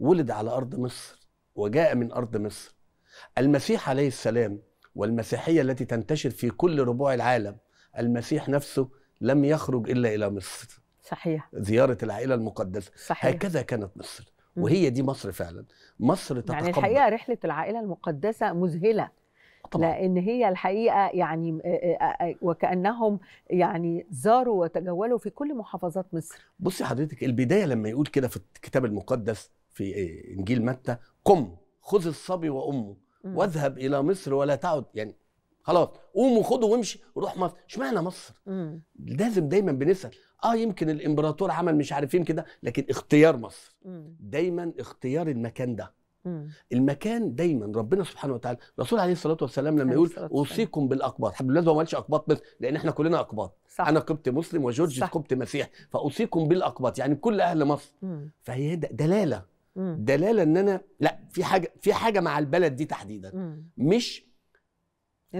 ولد على ارض مصر وجاء من ارض مصر المسيح عليه السلام والمسيحيه التي تنتشر في كل ربوع العالم المسيح نفسه لم يخرج الا الى مصر صحيح زياره العائله المقدسه صحيح. هكذا كانت مصر وهي دي مصر فعلا مصر يعني تتقبل يعني الحقيقه رحله العائله المقدسه مذهله آه طبعا. لان هي الحقيقه يعني آه، آه، وكانهم يعني زاروا وتجولوا في كل محافظات مصر بصي حضرتك البدايه لما يقول كده في الكتاب المقدس في انجيل متى قم خذ الصبي وامه واذهب الى مصر ولا تعد يعني خلاص قوموا خدوا وامشي وروح مصر اشمعنى مصر؟ لازم دايما بنسال اه يمكن الامبراطور عمل مش عارف فين كده لكن اختيار مصر دايما اختيار المكان ده المكان دايما ربنا سبحانه وتعالى الرسول عليه الصلاه والسلام لما يقول اوصيكم بالاقباط الحمد لله ما قالش اقباط بس لان احنا كلنا اقباط انا قبط مسلم وجورج قبط مسيح فاوصيكم بالاقباط يعني كل اهل مصر فهي دلاله دلاله ان انا لا في حاجه في حاجه مع البلد دي تحديدا مش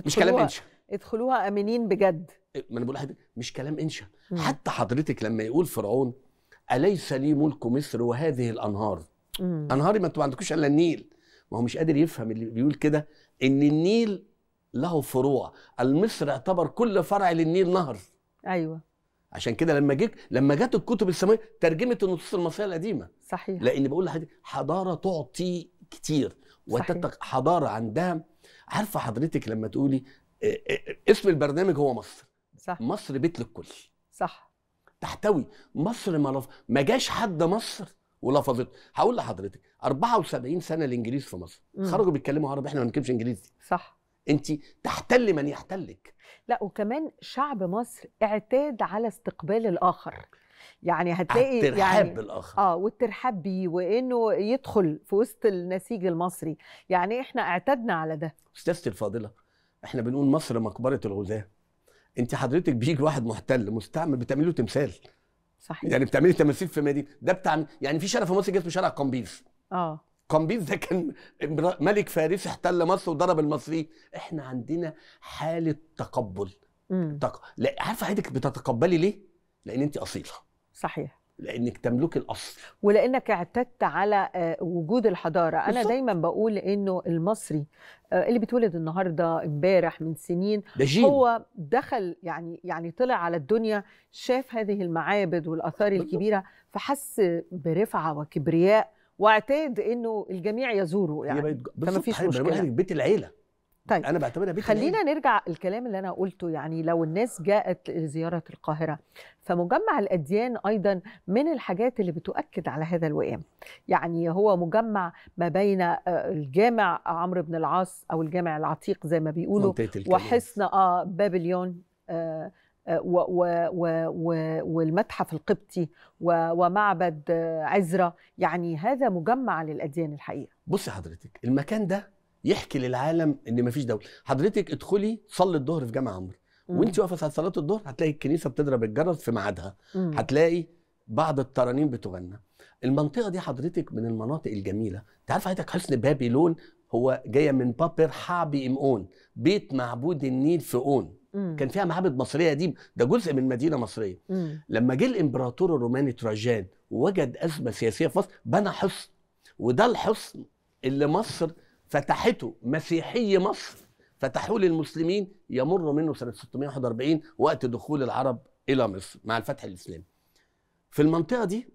مش كلام انشا ادخلوها امنين بجد ما انا بقول لحضرتك مش كلام انشا حتى حضرتك لما يقول فرعون اليس لي ملك مصر وهذه الانهار مم. انهاري ما انتوا ما عندكوش الا النيل ما هو مش قادر يفهم اللي بيقول كده ان النيل له فروع المصر اعتبر كل فرع للنيل نهر ايوه عشان كده لما جيك لما جت الكتب السماويه ترجمه النصوص المصريه القديمه صحيح لان بقول لحضرتك حضاره تعطي كتير وتتق حضاره عندها عارفه حضرتك لما تقولي اسم البرنامج هو مصر صح مصر بيت للكل صح تحتوي مصر ما لف... ما جاش حد مصر ولفظته هقول لحضرتك 74 سنه الانجليز في مصر مم. خرجوا بيتكلموا عربي احنا ما بنتكلمش انجليزي صح انت تحتل من يحتلك لا وكمان شعب مصر اعتاد على استقبال الاخر يعني هتلاقي الترحاب يعني بالاخر اه والترحاب بيه وانه يدخل في وسط النسيج المصري يعني احنا اعتدنا على ده استاذتي الفاضله احنا بنقول مصر مقبره الغزاه انت حضرتك بيجي واحد محتل مستعمر بتعملي له تمثال صحيح يعني بتعملي تماثيل في مدينه ده بتاع يعني في شارع في مصر اسمه شارع قمبيز اه قمبيز ده كان ملك فارسي احتل مصر وضرب المصريين احنا عندنا حاله تقبل تق... لا عارفه حضرتك بتتقبلي ليه؟ لان انت اصيله صحيح لانك تملك الاصل ولانك اعتدت على آه، وجود الحضاره بالزبط. انا دايما بقول انه المصري آه، اللي بيتولد النهارده امبارح من سنين ده هو دخل يعني يعني طلع على الدنيا شاف هذه المعابد والاثار بالزبط. الكبيره فحس برفعه وكبرياء واعتاد انه الجميع يزوره يعني فما فيش مشكله بيت العيله طيب انا بعتبرها بيت خلينا العيله نرجع الكلام اللي انا قلته يعني لو الناس جاءت لزياره القاهره فمجمع الاديان ايضا من الحاجات اللي بتؤكد على هذا الوئام يعني هو مجمع ما بين آه، الجامع عمرو بن العاص او الجامع العتيق زي ما بيقولوا وحصن اه بابليون آه، آه، والمتحف القبطي ومعبد عزرة يعني هذا مجمع للأديان الحقيقة بص حضرتك المكان ده يحكي للعالم ان مفيش دوله حضرتك ادخلي صلي الظهر في جامع عمرو وانت واقفه على صلاه الظهر هتلاقي الكنيسه بتضرب الجرس في ميعادها هتلاقي بعض الترانيم بتغنى المنطقه دي حضرتك من المناطق الجميله انت عارف حضرتك حسن بابلون هو جايه من بابر حابي ام اون بيت معبود النيل في اون مم. كان فيها معابد مصريه دي ده جزء من مدينه مصريه مم. لما جه الامبراطور الروماني تراجان ووجد ازمه سياسيه في مصر بنى حصن وده الحصن اللي مصر فتحته مسيحي مصر فتحوه للمسلمين يمر منه سنة 641 وقت دخول العرب إلى مصر مع الفتح الإسلامي في المنطقة دي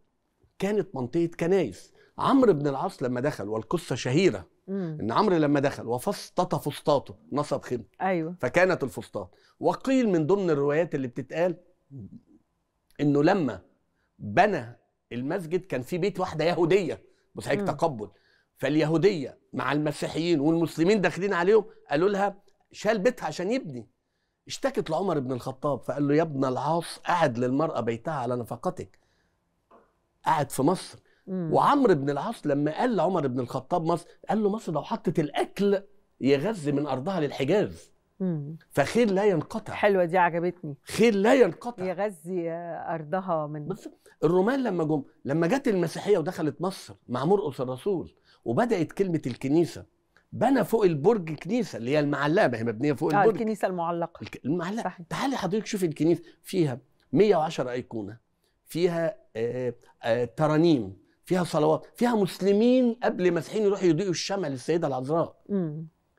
كانت منطقة كنايس عمرو بن العاص لما دخل والقصة شهيرة مم. ان عمرو لما دخل وفسطط فسطاطه نصب خيمه ايوه فكانت الفسطاط وقيل من ضمن الروايات اللي بتتقال انه لما بنى المسجد كان في بيت واحده يهوديه بس هيك تقبل فاليهوديه مع المسيحيين والمسلمين داخلين عليهم قالوا لها شال بيتها عشان يبني اشتكت لعمر بن الخطاب فقال له يا ابن العاص اعد للمراه بيتها على نفقتك قعد في مصر وعمرو بن العاص لما قال لعمر بن الخطاب مصر قال له مصر لو حطت الاكل يغذي من ارضها للحجاز فخير لا ينقطع حلوه دي عجبتني خير لا ينقطع يغذي ارضها من بس الرومان لما جم لما جت المسيحيه ودخلت مصر مع مرقس الرسول وبدات كلمه الكنيسه بنى فوق البرج كنيسه اللي هي المعلقه ما هي مبنيه فوق آه، البرج الكنيسه المعلقه المعلقه صحيح. تعالي حضرتك شوفي الكنيسه فيها 110 ايقونه فيها آآ آه، آآ آه، ترانيم فيها صلوات فيها مسلمين قبل مسيحيين يروحوا يضيئوا الشمع للسيده العذراء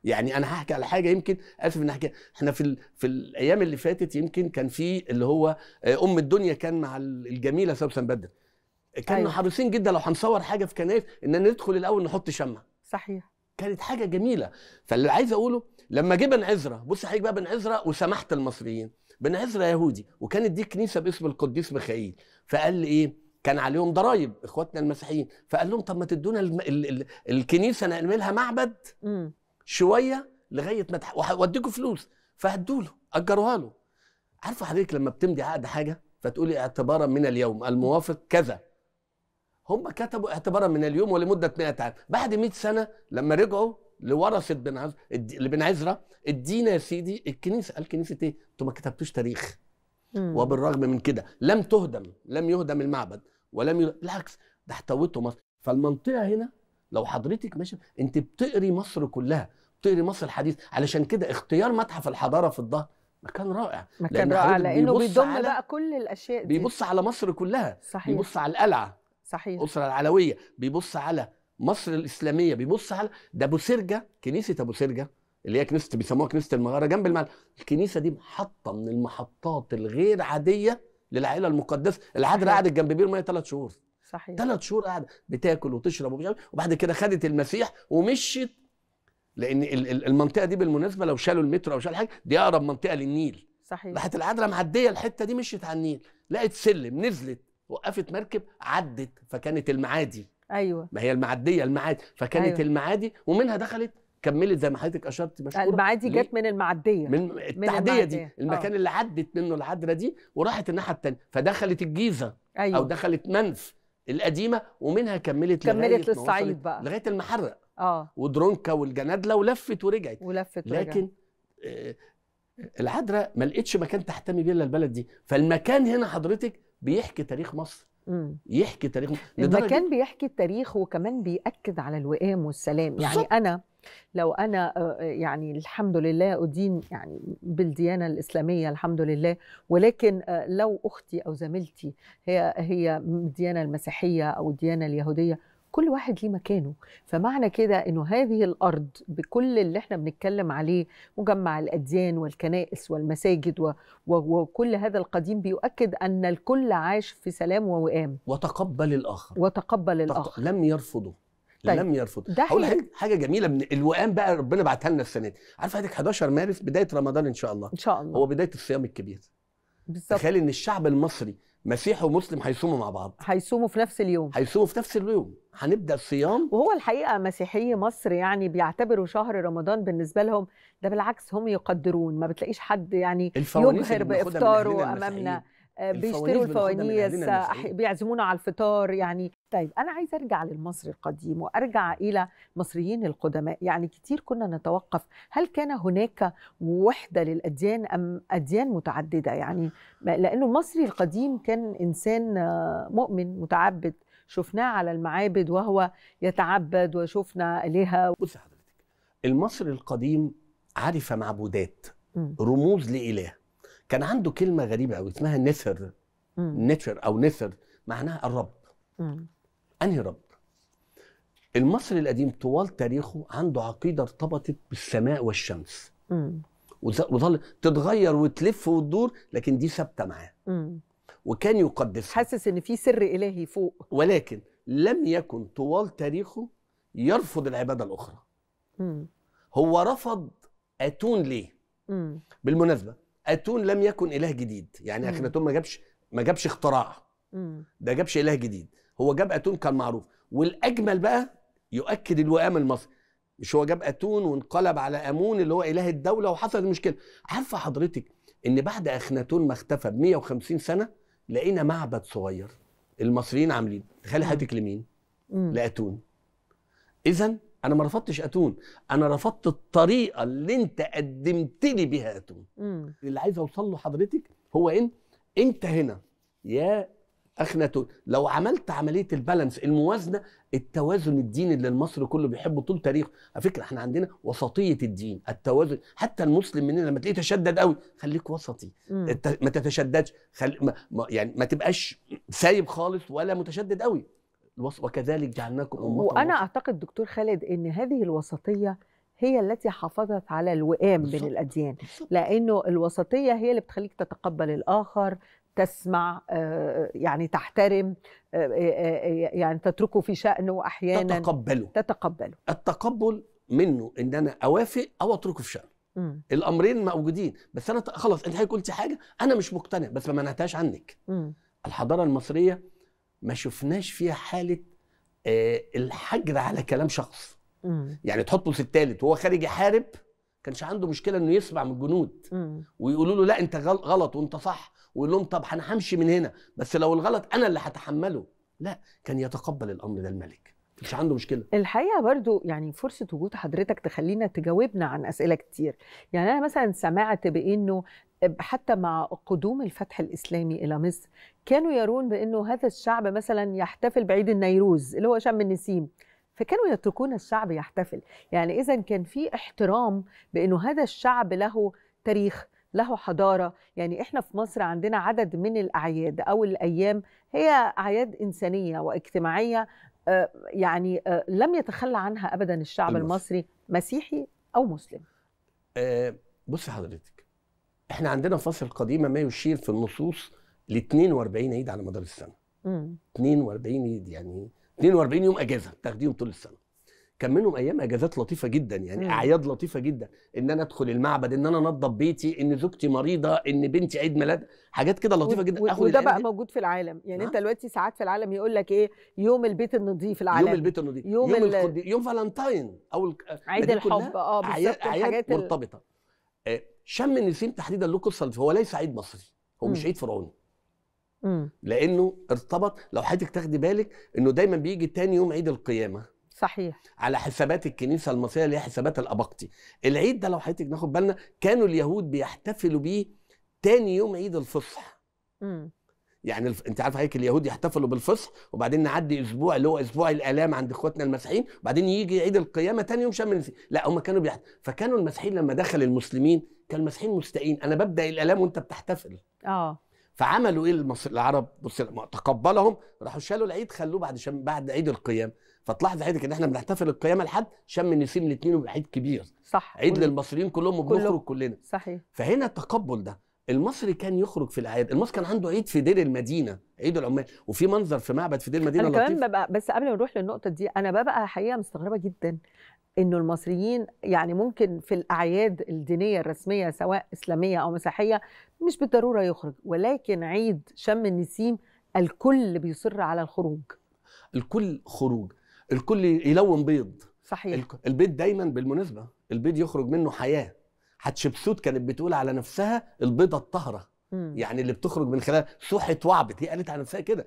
يعني انا هحكي على حاجه يمكن اسف ان احكي احنا في في الايام اللي فاتت يمكن كان في اللي هو ام الدنيا كان مع الجميله سوسن بدر كنا أيوة. حريصين جدا لو هنصور حاجه في كنايف ان ندخل الاول نحط شمع صحيح كانت حاجه جميله فاللي عايز اقوله لما جه بن عزرة بص حضرتك بقى بن عزرة وسمحت المصريين بن عزرة يهودي وكانت دي كنيسه باسم القديس ميخائيل فقال ايه كان عليهم ضرايب اخواتنا المسيحيين فقال لهم طب ما تدونا الم... ال... ال... الكنيسه نعملها معبد م. شويه لغايه ما تح... واديكم فلوس فهدوا له اجروها له عارفه حضرتك لما بتمضي عقد حاجه فتقولي اعتبارا من اليوم الموافق كذا هم كتبوا اعتبارا من اليوم ولمده 100 عام بعد 100 سنه لما رجعوا لورثه بن عز... لبن عزرا ادينا يا سيدي الكنيسه قال كنيسه ايه؟ انتوا ما كتبتوش تاريخ وبالرغم من كده لم تهدم لم يهدم المعبد ولم يهدم... بالعكس ده احتوته مصر فالمنطقه هنا لو حضرتك ماشي انت بتقري مصر كلها بتقري مصر الحديث علشان كده اختيار متحف الحضاره في الظهر مكان رائع مكان رائع لانه بيضم بقى كل الاشياء دي بيبص على مصر كلها صحيح. بيبص على القلعه صحيح الاسره العلويه بيبص على مصر الاسلاميه بيبص على ده ابو سرجه كنيسه ابو سرجه اللي هي كنيسه بيسموها كنيسه المغاره جنب المعلم الكنيسه دي محطه من المحطات الغير عاديه للعائله المقدسه العذراء قعدت جنب بير ميه ثلاث شهور صحيح ثلاث شهور قاعده بتاكل وتشرب ومش إيه. وبعد كده خدت المسيح ومشيت لان المنطقه دي بالمناسبه لو شالوا المترو او شالوا حاجه دي اقرب منطقه للنيل صحيح راحت العذراء معديه الحته دي مشيت على النيل لقت سلم نزلت وقفت مركب عدت فكانت المعادي ايوه ما هي المعديه المعادي فكانت أيوة. المعادي ومنها دخلت كملت زي ما حضرتك اشرت مشكوره المعادي جت من المعديه من التحديه دي المكان أوه. اللي عدت منه العدرة دي وراحت الناحيه الثانيه فدخلت الجيزه أيوة. او دخلت منف القديمه ومنها كملت كملت للصعيد بقى لغايه المحرق اه ودرونكا والجنادله ولفت ورجعت ولفت ورجعت لكن آه العدره ما لقتش مكان تحتمي بيه الا البلد دي فالمكان هنا حضرتك بيحكي تاريخ مصر مم. يحكي تاريخ كان بيحكي التاريخ وكمان بيأكد على الوئام والسلام بالزبط. يعني أنا لو أنا آه، آه، يعني الحمد لله أدين يعني بالديانة الإسلامية الحمد لله ولكن آه، لو أختي أو زميلتي هي هي الديانة المسيحية أو الديانة اليهودية كل واحد ليه مكانه فمعنى كده انه هذه الارض بكل اللي احنا بنتكلم عليه مجمع الاديان والكنائس والمساجد و... و... وكل هذا القديم بيؤكد ان الكل عاش في سلام ووئام وتقبل الاخر وتقبل الاخر لم يرفضه طيب. لم يرفض ده هقول حاجة, حاجه جميله من الوئام بقى ربنا بعتها لنا السنه دي عارفه هديك 11 مارس بدايه رمضان ان شاء الله ان شاء الله هو بدايه الصيام الكبير بالظبط تخيل ان الشعب المصري مسيحي ومسلم هيصوموا مع بعض هيصوموا في نفس اليوم هيصوموا في نفس اليوم هنبدا الصيام وهو الحقيقه مسيحي مصر يعني بيعتبروا شهر رمضان بالنسبه لهم ده بالعكس هم يقدرون ما بتلاقيش حد يعني يجهر بافطاره امامنا آه، بيشتروا الفوانيس آه، بيعزمونا على الفطار يعني طيب انا عايز ارجع للمصري القديم وارجع الى المصريين القدماء يعني كتير كنا نتوقف هل كان هناك وحده للاديان ام اديان متعدده يعني لانه المصري القديم كان انسان آه، مؤمن متعبد شفناه على المعابد وهو يتعبد وشفنا لها بص حضرتك المصري القديم عرف معبودات رموز لإله كان عنده كلمة غريبة قوي اسمها نثر نثر أو نثر معناها الرب أنهي رب المصري القديم طوال تاريخه عنده عقيدة ارتبطت بالسماء والشمس وظل تتغير وتلف وتدور لكن دي ثابته معاه وكان يقدس حاسس ان في سر الهي فوق ولكن لم يكن طوال تاريخه يرفض العباده الاخرى مم. هو رفض اتون ليه مم. بالمناسبه اتون لم يكن اله جديد يعني اخناتون ما جابش ما جابش اختراع مم. ده جابش اله جديد هو جاب اتون كان معروف والاجمل بقى يؤكد الوئام المصري مش هو جاب اتون وانقلب على امون اللي هو اله الدوله وحصلت المشكله عارفه حضرتك ان بعد اخناتون ما اختفى ب 150 سنه لقينا معبد صغير المصريين عاملين تخيل هاتك لمين لاتون اذا انا ما رفضتش اتون انا رفضت الطريقه اللي انت قدمت لي بيها اتون اللي عايز اوصل له حضرتك هو ان انت هنا يا اخناتون لو عملت عمليه البالانس الموازنه التوازن الديني اللي المصري كله بيحبه طول تاريخه على فكره احنا عندنا وسطيه الدين التوازن حتى المسلم مننا لما تلاقيه تشدد قوي خليك وسطي الت... ما تتشددش خل... ما... ما... يعني ما تبقاش سايب خالص ولا متشدد قوي الوص... وكذلك جعلناكم امه وانا وصف. اعتقد دكتور خالد ان هذه الوسطيه هي التي حافظت على الوئام بين الاديان لانه الوسطيه هي اللي بتخليك تتقبل الاخر تسمع آه، آه، يعني تحترم آه، يعني تتركه في شأنه أحيانا تتقبله تتقبله التقبل منه إن أنا أوافق أو أتركه في شأنه مم. الأمرين موجودين بس أنا خلاص أنت قلتي حاجة أنا مش مقتنع بس ما منعتهاش عنك مم. الحضارة المصرية ما شفناش فيها حالة الحجر على كلام شخص مم. يعني تحطه في الثالث وهو خارج يحارب كانش عنده مشكله انه يسمع من الجنود ويقولوا له لا انت غلط وانت صح ويقول لهم طب انا همشي من هنا بس لو الغلط انا اللي هتحمله لا كان يتقبل الامر ده الملك مش عنده مشكله الحقيقه برضو يعني فرصه وجود حضرتك تخلينا تجاوبنا عن اسئله كتير يعني انا مثلا سمعت بانه حتى مع قدوم الفتح الاسلامي الى مصر كانوا يرون بانه هذا الشعب مثلا يحتفل بعيد النيروز اللي هو شم النسيم فكانوا يتركون الشعب يحتفل يعني إذا كان في احترام بأنه هذا الشعب له تاريخ له حضارة يعني إحنا في مصر عندنا عدد من الأعياد أو الأيام هي أعياد إنسانية واجتماعية آه، يعني آه، لم يتخلى عنها أبدا الشعب المصري, مسيحي أو مسلم آه، بص حضرتك إحنا عندنا في مصر القديمة ما يشير في النصوص ل 42 عيد على مدار السنة 42 عيد يعني 42 يوم اجازه تاخديهم طول السنه كان منهم ايام اجازات لطيفه جدا يعني مم. اعياد لطيفه جدا ان انا ادخل المعبد ان انا انضف بيتي ان زوجتي مريضه ان بنتي عيد ميلاد حاجات كده لطيفه جدا و... وده بقى موجود في العالم يعني آه. انت دلوقتي ساعات في العالم يقول لك ايه يوم البيت النظيف العالم يوم البيت النظيف يوم يوم, ال... القدي... يوم فالنتاين او ال... عيد الحب اه بالظبط حاجات مرتبطه ال... آه، شم النسيم تحديدا له قصه هو ليس عيد مصري هو مم. مش عيد فرعوني مم. لانه ارتبط لو حضرتك تاخدي بالك انه دايما بيجي تاني يوم عيد القيامه صحيح على حسابات الكنيسه المصريه اللي هي حسابات الاباقطي العيد ده لو حضرتك ناخد بالنا كانوا اليهود بيحتفلوا بيه تاني يوم عيد الفصح مم. يعني الف... انت عارف حضرتك اليهود يحتفلوا بالفصح وبعدين نعدي اسبوع اللي هو اسبوع الالام عند اخواتنا المسيحيين وبعدين يجي عيد القيامه تاني يوم شم النسيم لا هم كانوا بيحت... فكانوا المسيحيين لما دخل المسلمين كان المسيحيين مستائين انا ببدا الالام وانت بتحتفل اه فعملوا ايه المصر العرب تقبلهم راحوا شالوا العيد خلوه بعد شم بعد عيد القيام فتلاحظ حضرتك ان احنا بنحتفل القيامه لحد شم النسيم الاثنين وعيد كبير صح عيد كله. للمصريين كلهم وبنخرج كلنا صحيح فهنا التقبل ده المصري كان يخرج في الاعياد المصري كان عنده عيد في دير المدينه عيد العمال وفي منظر في معبد في دير المدينه انا كمان ببقى بس قبل ما نروح للنقطه دي انا ببقى حقيقه مستغربه جدا انه المصريين يعني ممكن في الاعياد الدينيه الرسميه سواء اسلاميه او مسيحيه مش بالضروره يخرج ولكن عيد شم النسيم الكل بيصر على الخروج الكل خروج الكل يلون بيض صحيح البيض دايما بالمناسبه البيض يخرج منه حياه حتشبسوت كانت بتقول على نفسها البيضه الطاهره يعني اللي بتخرج من خلال سحة وعبت هي قالت على نفسها كده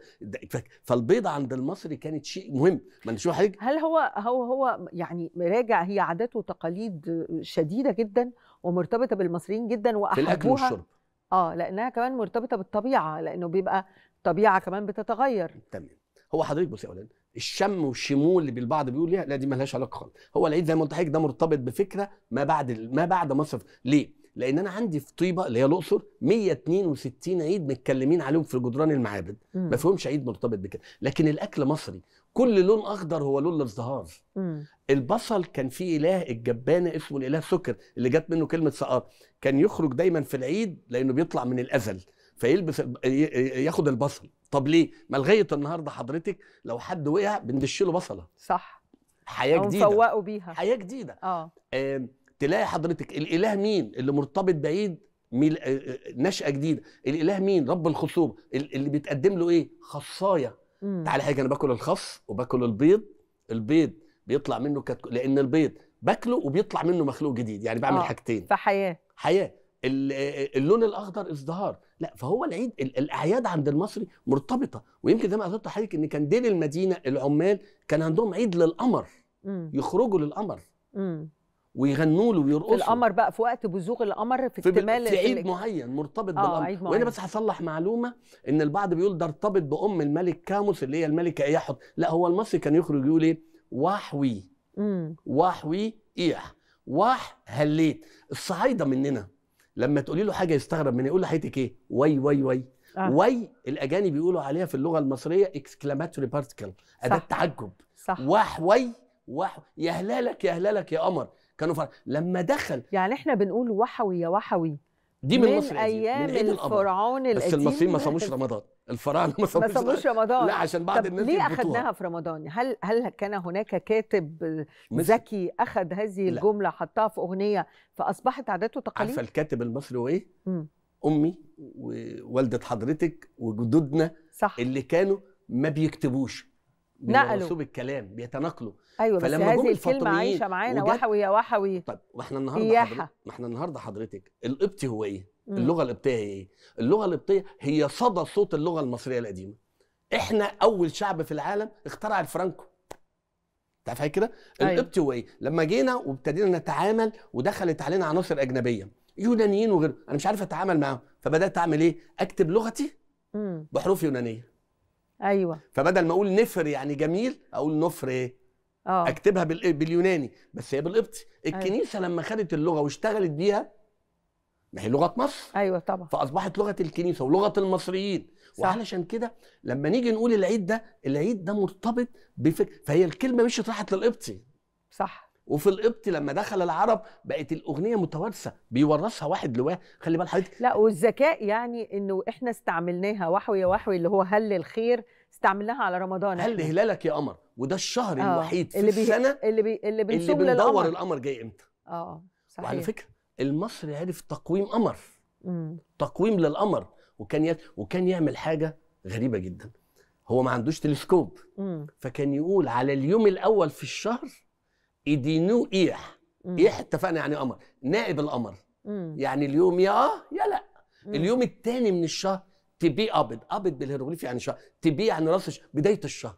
فالبيضة عند المصري كانت شيء مهم ما انت حضرتك هل هو هو هو يعني راجع هي عادات وتقاليد شديدة جدا ومرتبطة بالمصريين جدا واحبوها في الاكل والشرب اه لانها كمان مرتبطة بالطبيعة لانه بيبقى الطبيعة كمان بتتغير تمام هو حضرتك بصي اولا الشم والشمول اللي البعض بيقول ليها لا دي مالهاش علاقه خالص هو العيد زي ما قلت ده مرتبط بفكره ما بعد ما بعد مصر ليه لان انا عندي في طيبه اللي هي الاقصر 162 عيد متكلمين عليهم في جدران المعابد ما فيهمش عيد مرتبط بكده لكن الاكل مصري كل لون اخضر هو لون الازدهار البصل كان فيه اله الجبانه اسمه الاله سكر اللي جت منه كلمه سقار كان يخرج دايما في العيد لانه بيطلع من الازل فيلبس ياخد البصل طب ليه ما لغايه النهارده حضرتك لو حد وقع بندش له بصله صح حياه جديده بيها حياه جديده اه تلاقي حضرتك الاله مين اللي مرتبط بعيد ميل... آه، آه، نشأة جديدة الاله مين رب الخصوبة اللي بيتقدم له ايه خصاية تعالى حاجة انا باكل الخص وباكل البيض البيض بيطلع منه كتك... لان البيض باكله وبيطلع منه مخلوق جديد يعني بعمل آه، حاجتين فحياة حياة اللون الاخضر ازدهار لا فهو العيد الاعياد عند المصري مرتبطه ويمكن زي ما قلت لحضرتك ان كان دين المدينه العمال كان عندهم عيد للقمر يخرجوا للقمر ويغنوا له ويرقصوا القمر بقى في وقت بزوغ القمر في اكتمال في عيد معين مرتبط آه بالقمر عيد معين. وانا بس هصلح معلومه ان البعض بيقول ده ارتبط بام الملك كاموس اللي هي الملكه اياحط لا هو المصري كان يخرج يقول ايه واحوي مم. واحوي ايح واح هليت الصعايده مننا لما تقولي له حاجه يستغرب من يقول حياتك ايه وي وي وي آه. وي الاجانب بيقولوا عليها في اللغه المصريه اكسكلاماتوري بارتيكل اداه تعجب صح واحوي واح يا هلالك يا هلالك يا قمر كانوا فرع لما دخل يعني احنا بنقول وحوي يا وحوي دي من, من مصر ايام من الفرعون القديم بس المصريين ما صاموش رمضان الفراعنه ما صاموش ما صاموش رمضان لا عشان بعض الناس ليه اخذناها في رمضان هل هل كان هناك كاتب ذكي اخذ هذه الجمله حطها في اغنيه فاصبحت عادات وتقاليد عارفه الكاتب المصري هو ايه امي ووالده حضرتك وجدودنا صح اللي كانوا ما بيكتبوش نقلوا بالكلام بيتناقلوا ايوه بس هذه الكلمه عايشه معانا وحوي يا وحوي طب ما احنا النهارده حضرتك ما احنا النهارده حضرتك القبطي هو ايه؟ اللغه القبطيه هي ايه؟ اللغه القبطيه هي صدى صوت اللغه المصريه القديمه. احنا اول شعب في العالم اخترع الفرانكو. انت فاهم كده؟ أيوة. القبطي هو ايه؟ لما جينا وابتدينا نتعامل ودخلت علينا عناصر اجنبيه يونانيين وغيره، انا مش عارف اتعامل معاهم، فبدات اعمل ايه؟ اكتب لغتي بحروف يونانيه. ايوه فبدل ما اقول نفر يعني جميل اقول نفر ايه؟ أوه. اكتبها باليوناني بس هي بالقبطي أيوة. الكنيسه أيوة. لما خدت اللغه واشتغلت بيها ما هي لغه مصر ايوه طبعا فاصبحت لغه الكنيسه ولغه المصريين صح. وعلشان كده لما نيجي نقول العيد ده العيد ده مرتبط بفكر فهي الكلمه مش راحت للقبطي صح وفي القبط لما دخل العرب بقت الاغنيه متوارثه بيورثها واحد لواحد خلي بال حضرتك لا والذكاء يعني انه احنا استعملناها وحوي وحوي اللي هو هل الخير تستعملها على رمضان هل هلالك يا قمر وده الشهر أوه. الوحيد في اللي بي... السنه اللي بي... اللي بنصوم اللي بندور القمر جاي امتى اه صحيح وعلى فكره المصري عرف تقويم قمر تقويم للقمر وكان ي... وكان يعمل حاجه غريبه جدا هو ما عندوش تلسكوب مم. فكان يقول على اليوم الاول في الشهر ادينو ايح مم. ايح اتفقنا يعني قمر نائب القمر يعني اليوم يا اه يا لا مم. اليوم الثاني من الشهر تبي ابد ابد بالهيروغليفي يعني شهر تبي يعني راس الشهر. بدايه الشهر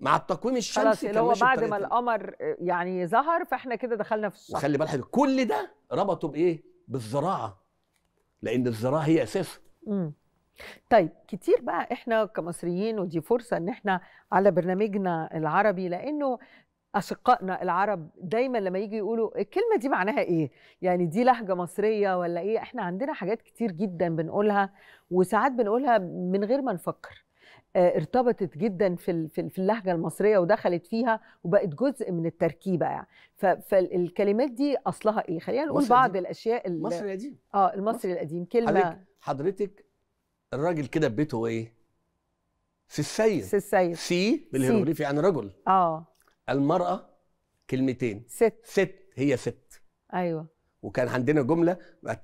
مع التقويم الشمسي خلاص اللي هو بعد ما القمر آه، يعني ظهر فاحنا كده دخلنا في الشهر وخلي بالك كل ده ربطه بايه؟ بالزراعه لان الزراعه هي اساسها طيب كتير بقى احنا كمصريين ودي فرصه ان احنا على برنامجنا العربي لانه اشقائنا العرب دايما لما يجي يقولوا الكلمه دي معناها ايه يعني دي لهجه مصريه ولا ايه احنا عندنا حاجات كتير جدا بنقولها وساعات بنقولها من غير ما نفكر اه ارتبطت جدا في في اللهجه المصريه ودخلت فيها وبقت جزء من التركيبه يعني فالكلمات دي اصلها ايه خلينا نقول بعض دي. الاشياء المصري القديم اه المصري القديم كلمه حضرتك الراجل كده بيته ايه سي السيد سي السيد سي بالهيروغليفي يعني رجل اه المرأة كلمتين ست ست هي ست ايوه وكان عندنا جمله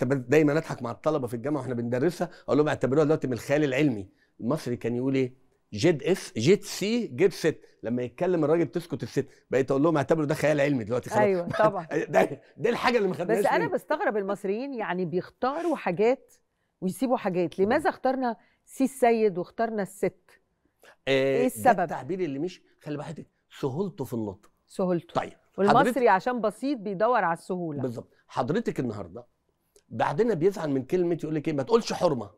دايما اضحك مع الطلبه في الجامعه واحنا بندرسها اقول لهم اعتبروها دلوقتي من الخيال العلمي المصري كان يقول ايه جد اس جد سي جيب ست لما يتكلم الراجل تسكت الست بقيت اقول لهم اعتبروا ده خيال علمي دلوقتي خلاص ايوه طبعا ده دي الحاجه اللي ما بس انا بستغرب المصريين يعني بيختاروا حاجات ويسيبوا حاجات لماذا اخترنا سي السيد واخترنا الست آه، ايه السبب؟ التعبير اللي مش خلي بحضرتك سهولته في النطق سهولته طيب والمصري عشان بسيط بيدور على السهوله بالظبط حضرتك النهارده بعدنا بيزعل من كلمه يقول لك ايه ما تقولش حرمه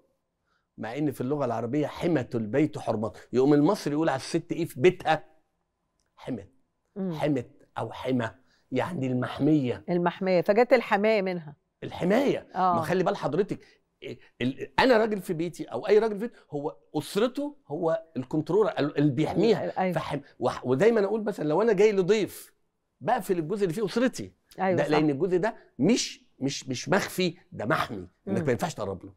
مع ان في اللغه العربيه حمة البيت حرمة يقوم المصري يقول على الست ايه في بيتها حمة حمة او حمى يعني المحميه المحميه فجت الحمايه منها الحمايه آه. ما خلي بال حضرتك انا راجل في بيتي او اي راجل في بيتي هو اسرته هو الكنترولر اللي بيحميها أيوة. فحم ودايما اقول مثلا لو انا جاي لضيف بقفل الجزء اللي فيه اسرتي أيوة ده لان الجزء ده مش مش مش مخفي ده محمي انك ما ينفعش تقرب له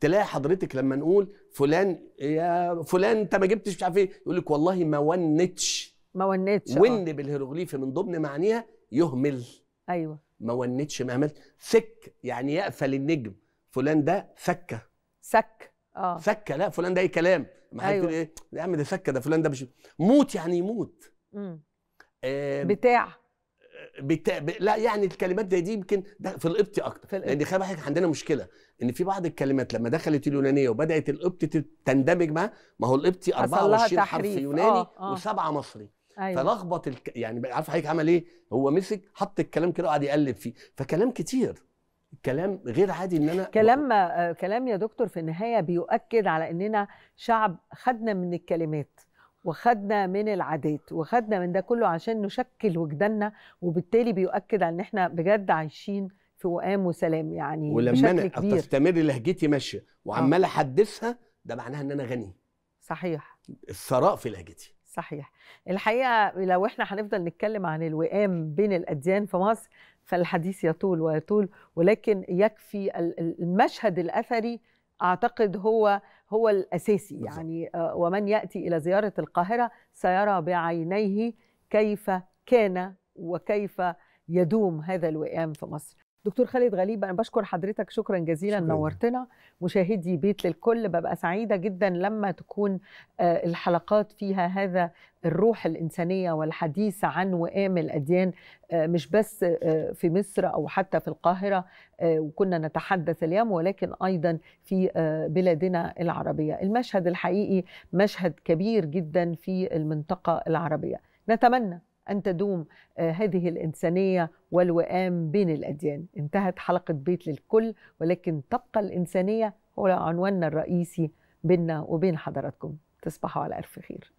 تلاقي حضرتك لما نقول فلان يا فلان انت ما جبتش مش عارف ايه يقول لك والله ما ونتش ما ونتش آه. ون بالهيروغليفي من ضمن معانيها يهمل ايوه ما ونتش ما عملت ثك يعني يقفل النجم فلان ده سكه سك اه سكه لا فلان ده اي كلام ما أيوة. يقول ايه يا عم ده سكه ده فلان ده مش موت يعني يموت آه بتاع بتا... ب... لا يعني الكلمات زي دي يمكن ده في القبط اكتر في لان خلي بالك عندنا مشكله ان في بعض الكلمات لما دخلت اليونانيه وبدات القبط تندمج معاها ما هو القبطي 24 حرف يوناني آه آه. وسبعه مصري أيوة. فلخبط الك... يعني عارف حضرتك عمل ايه؟ هو مسك حط الكلام كده وقعد يقلب فيه فكلام كتير كلام غير عادي ان انا كلام آه، كلام يا دكتور في النهايه بيؤكد على اننا شعب خدنا من الكلمات وخدنا من العادات وخدنا من ده كله عشان نشكل وجداننا وبالتالي بيؤكد على ان احنا بجد عايشين في وئام وسلام يعني ولما انا كبير. تستمر لهجتي ماشيه وعمال آه. احدثها ده معناها ان انا غني صحيح الثراء في لهجتي صحيح الحقيقه لو احنا هنفضل نتكلم عن الوئام بين الاديان في مصر فالحديث يطول ويطول ولكن يكفي المشهد الأثري أعتقد هو هو الأساسي يعني آه، ومن يأتي إلى زيارة القاهرة سيرى بعينيه كيف كان وكيف يدوم هذا الوئام في مصر دكتور خالد غليب انا بشكر حضرتك شكرا جزيلا شكرا. نورتنا مشاهدي بيت للكل ببقى سعيده جدا لما تكون آه، الحلقات فيها هذا الروح الانسانيه والحديث عن وئام الاديان آه، مش بس آه، في مصر او حتى في القاهره وكنا نتحدث اليوم ولكن ايضا في بلادنا العربيه المشهد الحقيقي مشهد كبير جدا في المنطقه العربيه نتمنى أن تدوم آه، هذه الإنسانية والوئام بين الأديان انتهت حلقة بيت للكل ولكن تبقى الإنسانية هو عنواننا الرئيسي بيننا وبين حضراتكم تصبحوا على ألف خير